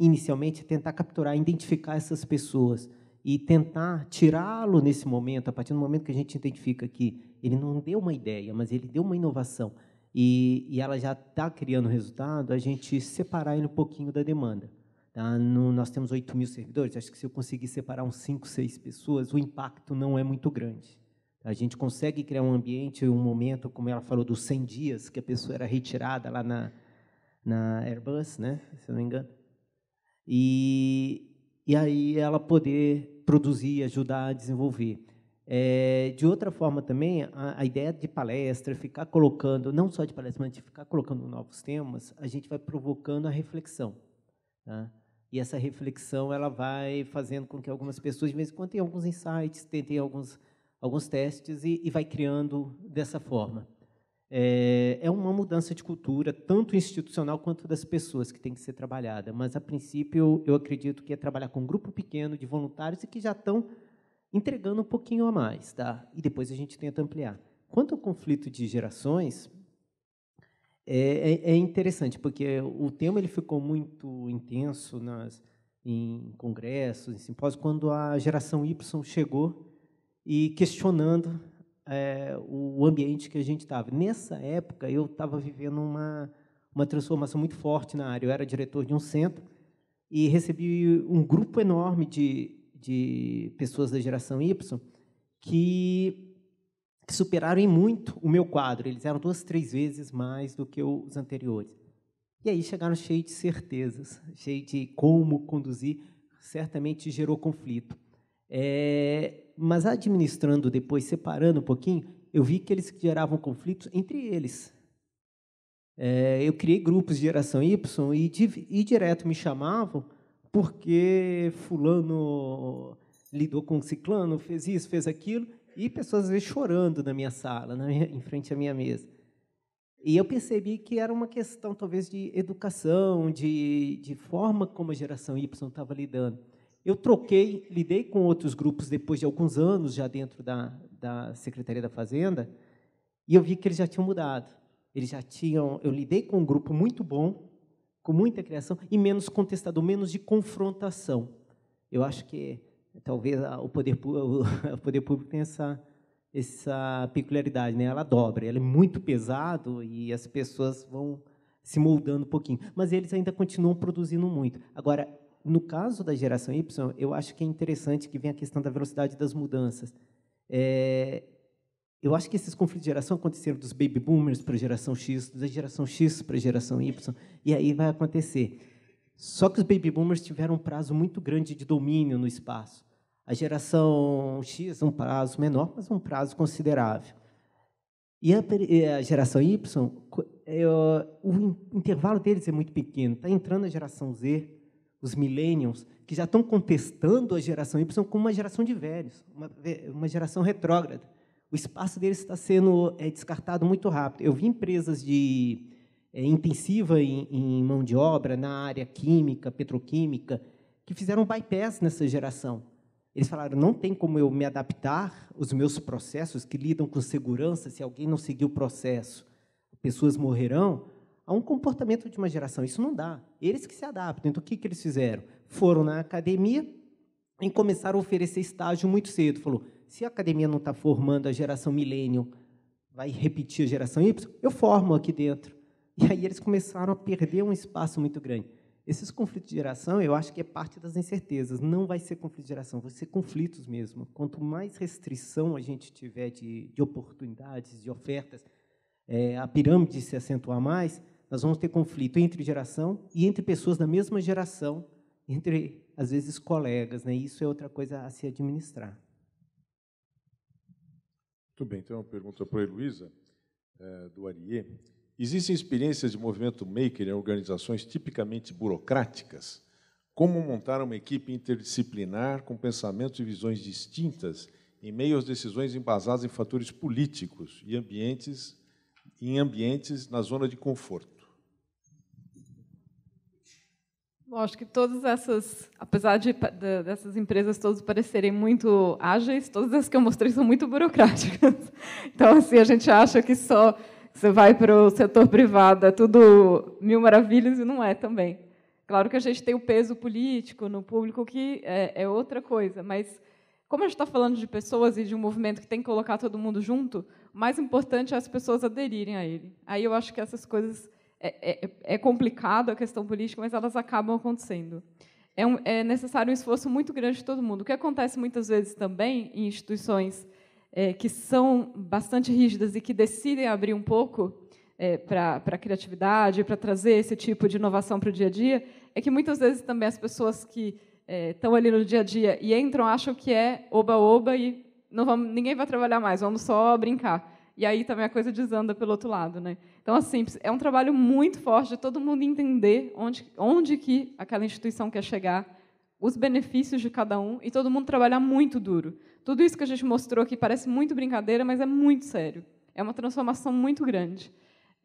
Speaker 3: inicialmente, tentar capturar, identificar essas pessoas e tentar tirá-lo nesse momento, a partir do momento que a gente identifica que ele não deu uma ideia, mas ele deu uma inovação e, e ela já está criando resultado, a gente separar ele um pouquinho da demanda. Tá? No, nós temos 8 mil servidores, acho que se eu conseguir separar uns 5, 6 pessoas, o impacto não é muito grande. A gente consegue criar um ambiente, um momento, como ela falou, dos 100 dias que a pessoa era retirada lá na, na Airbus, né? se eu não me engano. E, e aí ela poder produzir, ajudar a desenvolver. É, de outra forma também, a, a, ideia de palestra, ficar colocando, não só de palestra, mas de ficar colocando novos temas, a gente vai provocando a reflexão. Tá? E essa reflexão ela vai fazendo com que algumas pessoas, de vez em quando, tenham alguns insights, tentem alguns, alguns testes e, e vai criando dessa forma é, é uma mudança de cultura, tanto institucional quanto das pessoas que tem que ser trabalhada. Mas, a princípio, eu acredito que é trabalhar com um grupo pequeno de voluntários e que já estão entregando um pouquinho a mais, tá? E depois a gente tenta ampliar. Quanto ao conflito de gerações, é, é, é interessante porque o tema ele ficou muito intenso nas em congressos, em simpósios, quando a geração Y chegou e questionando é, o ambiente que a gente estava. Nessa época, eu estava vivendo uma, uma transformação muito forte na área. Eu era diretor de um centro e recebi um grupo enorme de, de pessoas da geração Y que, que superaram em muito o meu quadro. Eles eram duas, três vezes mais do que os anteriores. E aí chegaram cheios de certezas, cheios de como conduzir, certamente gerou conflito. É, mas administrando depois, separando um pouquinho, eu vi que eles geravam conflitos entre eles. É, eu criei grupos de geração Y e, e direto me chamavam porque fulano lidou com ciclano, fez isso, fez aquilo, e pessoas às vezes chorando na minha sala, na minha, em frente à minha mesa. E eu percebi que era uma questão, talvez, de educação, de, de forma como a geração Y estava lidando. Eu troquei, lidei com outros grupos depois de alguns anos já dentro da, da Secretaria da Fazenda, e eu vi que eles já tinham mudado. Eles já tinham. Eu lidei com um grupo muito bom, com muita criação e menos contestador, menos de confrontação. Eu acho que talvez o poder, o poder público tenha essa, essa peculiaridade, né? Ela dobra, ela é muito pesado e as pessoas vão se moldando um pouquinho. Mas eles ainda continuam produzindo muito. Agora, no caso da geração Y, eu acho que é interessante que vem a questão da velocidade das mudanças. É, eu acho que esses conflitos de geração aconteceram dos baby boomers para a geração X, da geração X para a geração Y, e aí vai acontecer. Só que os baby boomers tiveram um prazo muito grande de domínio no espaço. A geração X, é um prazo menor, mas um prazo considerável. E a, geração Y, o intervalo deles é muito pequeno. Está entrando a geração Z, os millennials, que já estão contestando a geração Y como uma geração de velhos, uma, uma geração retrógrada. O espaço deles está sendo é, descartado muito rápido. Eu vi empresas de é, intensiva em, em, mão de obra na área química, petroquímica, que fizeram bypass nessa geração. Eles falaram: não tem como eu me adaptar os meus processos que lidam com segurança se alguém não seguir o processo, pessoas morrerão a um comportamento de uma geração. Isso não dá. Eles que se adaptam. Então, o que, que eles fizeram? Foram na academia e começaram a oferecer estágio muito cedo. Falou, se a academia não está formando a geração milênio, vai repetir a geração Y? Eu formo aqui dentro. E aí eles começaram a perder um espaço muito grande. Esses conflitos de geração, eu acho que é parte das incertezas. Não vai ser conflito de geração, vai ser conflitos mesmo. Quanto mais restrição a gente tiver de, de oportunidades, de ofertas, é, a pirâmide se acentuar mais, nós vamos ter conflito entre geração e entre pessoas da mesma geração, entre, às vezes, colegas. Né? Isso é outra coisa a se administrar.
Speaker 2: Muito bem, então uma pergunta para a Heloísa, eh, do Arié. Existem experiências de movimento maker em organizações tipicamente burocráticas? Como montar uma equipe interdisciplinar com pensamentos e visões distintas em meio às decisões embasadas em fatores políticos e ambientes, em ambientes na zona de conforto?
Speaker 4: Bom, acho que todas essas, apesar de, de, dessas empresas todas parecerem muito ágeis, todas as que eu mostrei são muito burocráticas. Então, assim, a gente acha que só você vai para o setor privado, é tudo mil maravilhas, e não é também. Claro que a gente tem o peso político no público, que é, é outra coisa, mas como a gente está falando de pessoas e de um movimento que tem que colocar todo mundo junto, o mais importante é as pessoas aderirem a ele. Aí eu acho que essas coisas é, é, é, complicado a questão política, mas elas acabam acontecendo. É, um, é, necessário um esforço muito grande de todo mundo. O que acontece muitas vezes também em instituições é, que são bastante rígidas e que decidem abrir um pouco é, para a criatividade, para trazer esse tipo de inovação para o dia a dia, é que muitas vezes também as pessoas que estão é, ali no dia a dia e entram acham que é oba-oba e não vamos, ninguém vai trabalhar mais, vamos só brincar. E aí também a coisa desanda pelo outro lado, né? Então, assim, é um trabalho muito forte de todo mundo entender onde, onde que aquela instituição quer chegar, os benefícios de cada um, e todo mundo trabalhar muito duro. Tudo isso que a gente mostrou aqui parece muito brincadeira, mas é muito sério. É uma transformação muito grande.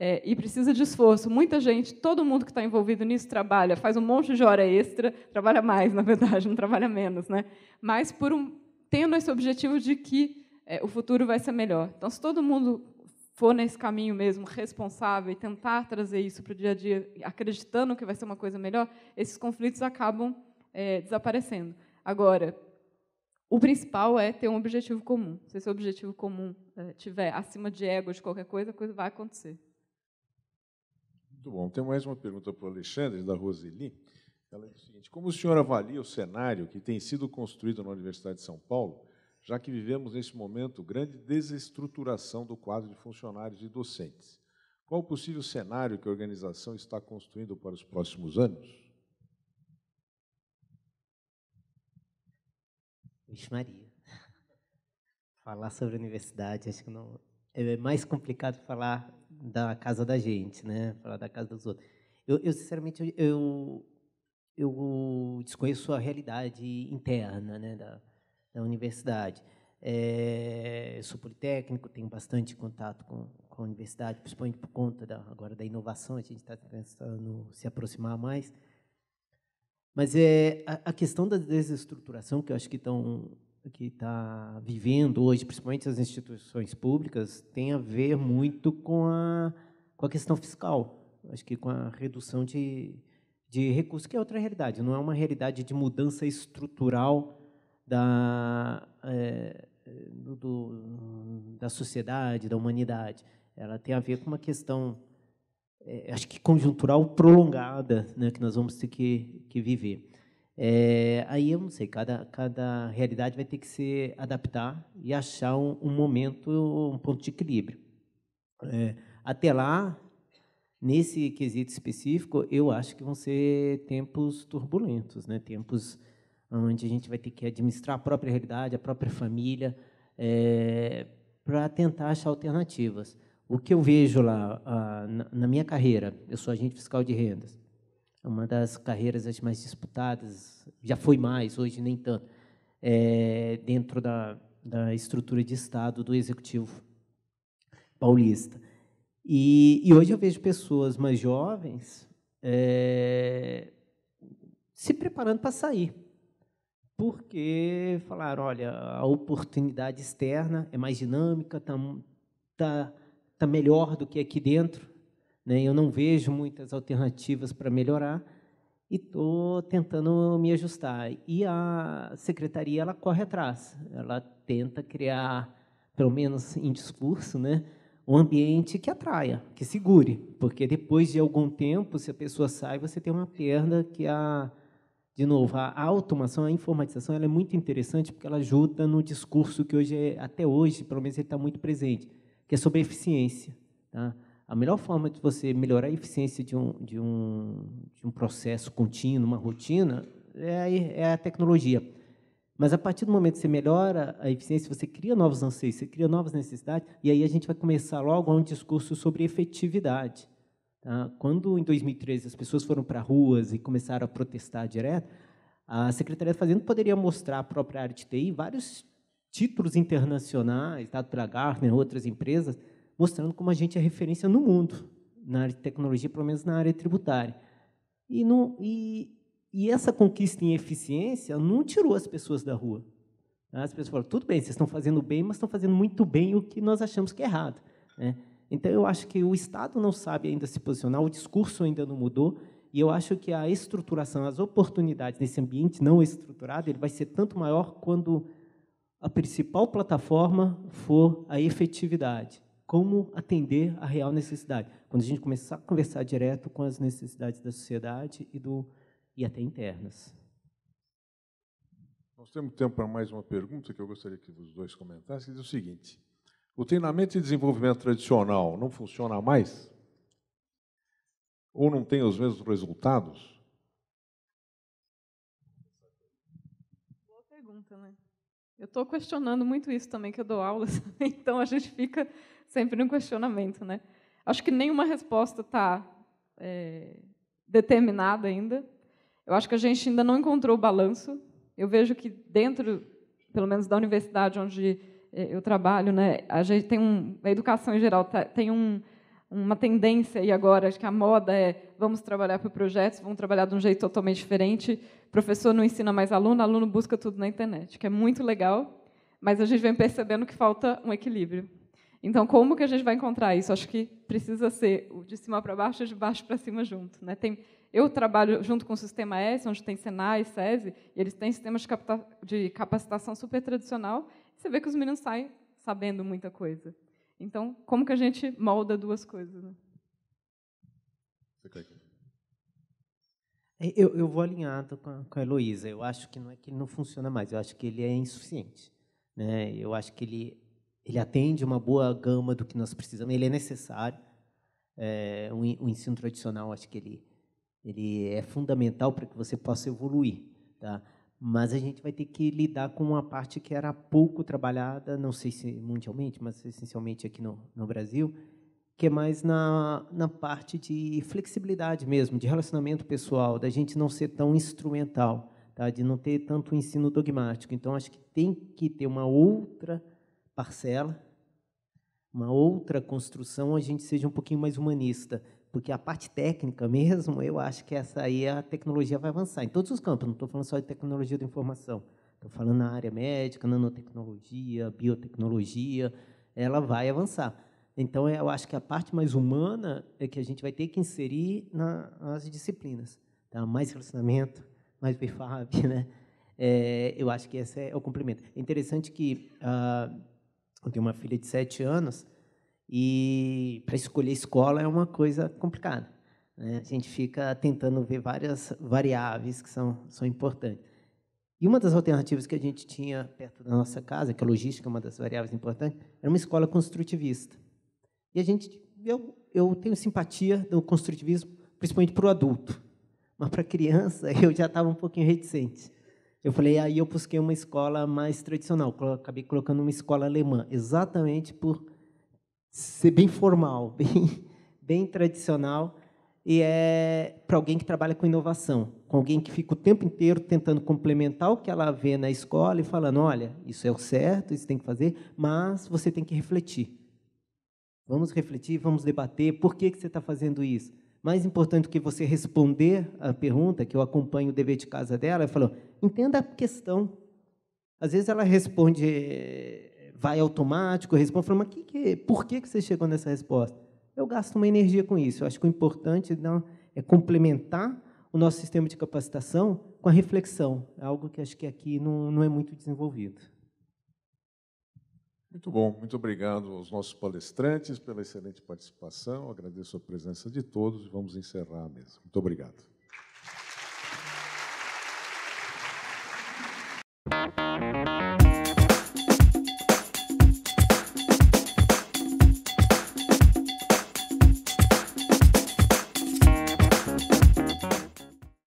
Speaker 4: É, e precisa de esforço. Muita gente, todo mundo que está envolvido nisso trabalha, faz um monte de hora extra, trabalha mais, na verdade, não trabalha menos, né? Mas por um, tendo esse objetivo de que é, o futuro vai ser melhor. Então, se todo mundo for nesse caminho mesmo, responsável, e tentar trazer isso para o dia a dia, acreditando que vai ser uma coisa melhor, esses conflitos acabam é, desaparecendo. Agora, o principal é ter um objetivo comum. Se esse objetivo comum é, tiver acima de ego, de qualquer coisa, a coisa vai acontecer.
Speaker 2: Muito bom. Tem mais uma pergunta para o Alexandre, da Roseli. Ela diz o seguinte: Como o senhor avalia o cenário que tem sido construído na Universidade de São Paulo já que vivemos neste momento grande desestruturação do quadro de funcionários e docentes. Qual o possível cenário que a organização está construindo para os próximos anos?
Speaker 3: Vixe Maria. Falar sobre universidade, acho que não é mais complicado falar da casa da gente, né? Falar da casa dos outros. Eu, eu sinceramente, eu, eu desconheço a realidade interna, né? Da, da universidade. É, sou politécnico, tenho bastante contato com, com a universidade, principalmente por conta da, agora da inovação, a gente está tentando se aproximar mais. Mas é a, a, questão da desestruturação que eu acho que estão que está vivendo hoje, principalmente as instituições públicas, tem a ver muito com a com a questão fiscal. acho que com a redução de de recursos que é outra realidade. Não é uma realidade de mudança estrutural da, é, do, da sociedade, da humanidade. Ela tem a ver com uma questão, é, acho que conjuntural prolongada, né, que nós vamos ter que, que viver. É, aí eu não sei, cada, cada realidade vai ter que se adaptar e achar um, um momento, um ponto de equilíbrio. até lá, nesse quesito específico, eu acho que vão ser tempos turbulentos, né, tempos onde a gente vai ter que administrar a própria realidade, a própria família, é, para tentar achar alternativas. O que eu vejo lá a, na minha carreira, eu sou agente fiscal de rendas, é uma das carreiras as mais disputadas, já foi mais, hoje nem tanto, é, dentro da, da estrutura de Estado do Executivo Paulista. E, e hoje eu vejo pessoas mais jovens é, se preparando para sair porque falaram, olha, a oportunidade externa é mais dinâmica, está tá, tá melhor do que aqui dentro, né? eu não vejo muitas alternativas para melhorar, e estou tentando me ajustar. E a secretaria ela corre atrás, ela tenta criar, pelo menos em discurso, né, um ambiente que atraia, que segure, porque depois de algum tempo, se a pessoa sai, você tem uma perda que a de novo, a automação, a informatização, ela é muito interessante porque ela ajuda no discurso que hoje, é, até hoje, pelo menos ele está muito presente, que é sobre eficiência. Tá? A melhor forma de você melhorar a eficiência de um, de um, de um processo contínuo, uma rotina, é a, é a tecnologia. Mas a partir do momento que você melhora a eficiência, você cria novos anseios, você cria novas necessidades, e aí a gente vai começar logo a um discurso sobre efetividade. Ah, quando em 2013 as pessoas foram para ruas e começaram a protestar direto, a Secretaria da Fazenda poderia mostrar a própria área de TI vários títulos internacionais, dado pela Gartner, outras empresas, mostrando como a gente é referência no mundo, na área de tecnologia, pelo menos na área tributária. E, não, e, e essa conquista em eficiência não tirou as pessoas da rua. As pessoas falam, tudo bem, vocês estão fazendo bem, mas estão fazendo muito bem o que nós achamos que é errado. Né? Então, eu acho que o Estado não sabe ainda se posicionar, o discurso ainda não mudou, e eu acho que a estruturação, as oportunidades nesse ambiente não estruturado, ele vai ser tanto maior quando a principal plataforma for a efetividade, como atender a real necessidade. Quando a gente começar a conversar direto com as necessidades da sociedade e do e até internas.
Speaker 2: Nós temos tempo para mais uma pergunta que eu gostaria que os dois comentassem, que diz o seguinte: o treinamento e desenvolvimento tradicional não funciona mais? Ou não tem os mesmos resultados?
Speaker 4: Boa pergunta, né? Eu estou questionando muito isso também, que eu dou aulas, então a gente fica sempre no questionamento, né? Acho que nenhuma resposta está é, determinada ainda. Eu acho que a gente ainda não encontrou o balanço. Eu vejo que dentro, pelo menos da universidade onde é, eu trabalho, né, a gente tem um, a educação em geral tá, tem um, uma tendência e agora acho que a moda é vamos trabalhar para projetos, vamos trabalhar de um jeito totalmente diferente. O professor não ensina mais aluno, aluno busca tudo na internet, que é muito legal, mas a gente vem percebendo que falta um equilíbrio. Então, como que a gente vai encontrar isso? Acho que precisa ser de cima para baixo e de baixo para cima junto. Né? Tem, eu trabalho junto com o Sistema S, onde tem Senai, SESI, e eles têm sistemas de, capacitação super tradicional, você vê que os meninos saem sabendo muita coisa. Então, como que a gente molda duas coisas? Né?
Speaker 3: É, eu, eu vou alinhado com a, com a Heloísa. Eu acho que não é que ele não funciona mais, eu acho que ele é insuficiente. Né? Eu acho que ele, ele atende uma boa gama do que nós precisamos, ele é necessário. É, o, o ensino tradicional, acho que ele, ele é fundamental para que você possa evoluir. Tá? mas a gente vai ter que lidar com uma parte que era pouco trabalhada, não sei se mundialmente, mas essencialmente aqui no, no Brasil, que é mais na, na parte de flexibilidade mesmo, de relacionamento pessoal, da gente não ser tão instrumental, tá? de não ter tanto ensino dogmático. Então, acho que tem que ter uma outra parcela, uma outra construção, a gente seja um pouquinho mais humanista, porque a parte técnica mesmo, eu acho que essa aí a tecnologia vai avançar em todos os campos. Não estou falando só de tecnologia da informação. Estou falando na área médica, nanotecnologia, biotecnologia, ela vai avançar. Então, eu acho que a parte mais humana é que a gente vai ter que inserir nas disciplinas. Tá? Mais relacionamento, mais BFAB, né? É, eu acho que esse é o complemento. É interessante que ah, eu tenho uma filha de sete anos, e para escolher escola é uma coisa complicada. Né? A gente fica tentando ver várias variáveis que são, são importantes. E uma das alternativas que a gente tinha perto da nossa casa, que a logística é uma das variáveis importantes, era uma escola construtivista. E a gente, eu, eu tenho simpatia do construtivismo, principalmente para o adulto. Mas para criança, eu já estava um pouquinho reticente. Eu falei, aí eu busquei uma escola mais tradicional, acabei colocando uma escola alemã, exatamente por ser bem formal, bem, bem tradicional, e é para alguém que trabalha com inovação, com alguém que fica o tempo inteiro tentando complementar o que ela vê na escola e falando, olha, isso é o certo, isso tem que fazer, mas você tem que refletir. Vamos refletir, vamos debater, por que, que você está fazendo isso? Mais importante do que você responder a pergunta, que eu acompanho o dever de casa dela, ela falou, entenda a questão. Às vezes ela responde eh, vai automático, responde, respondo, mas que, que, por que, que você chegou nessa resposta? Eu gasto uma energia com isso. Eu acho que o importante não, né, é complementar o nosso sistema de capacitação com a reflexão, é algo que acho que aqui não, não é muito desenvolvido.
Speaker 2: Muito bom, muito obrigado aos nossos palestrantes pela excelente participação. Agradeço a presença de todos e vamos encerrar a mesa. Muito obrigado. Música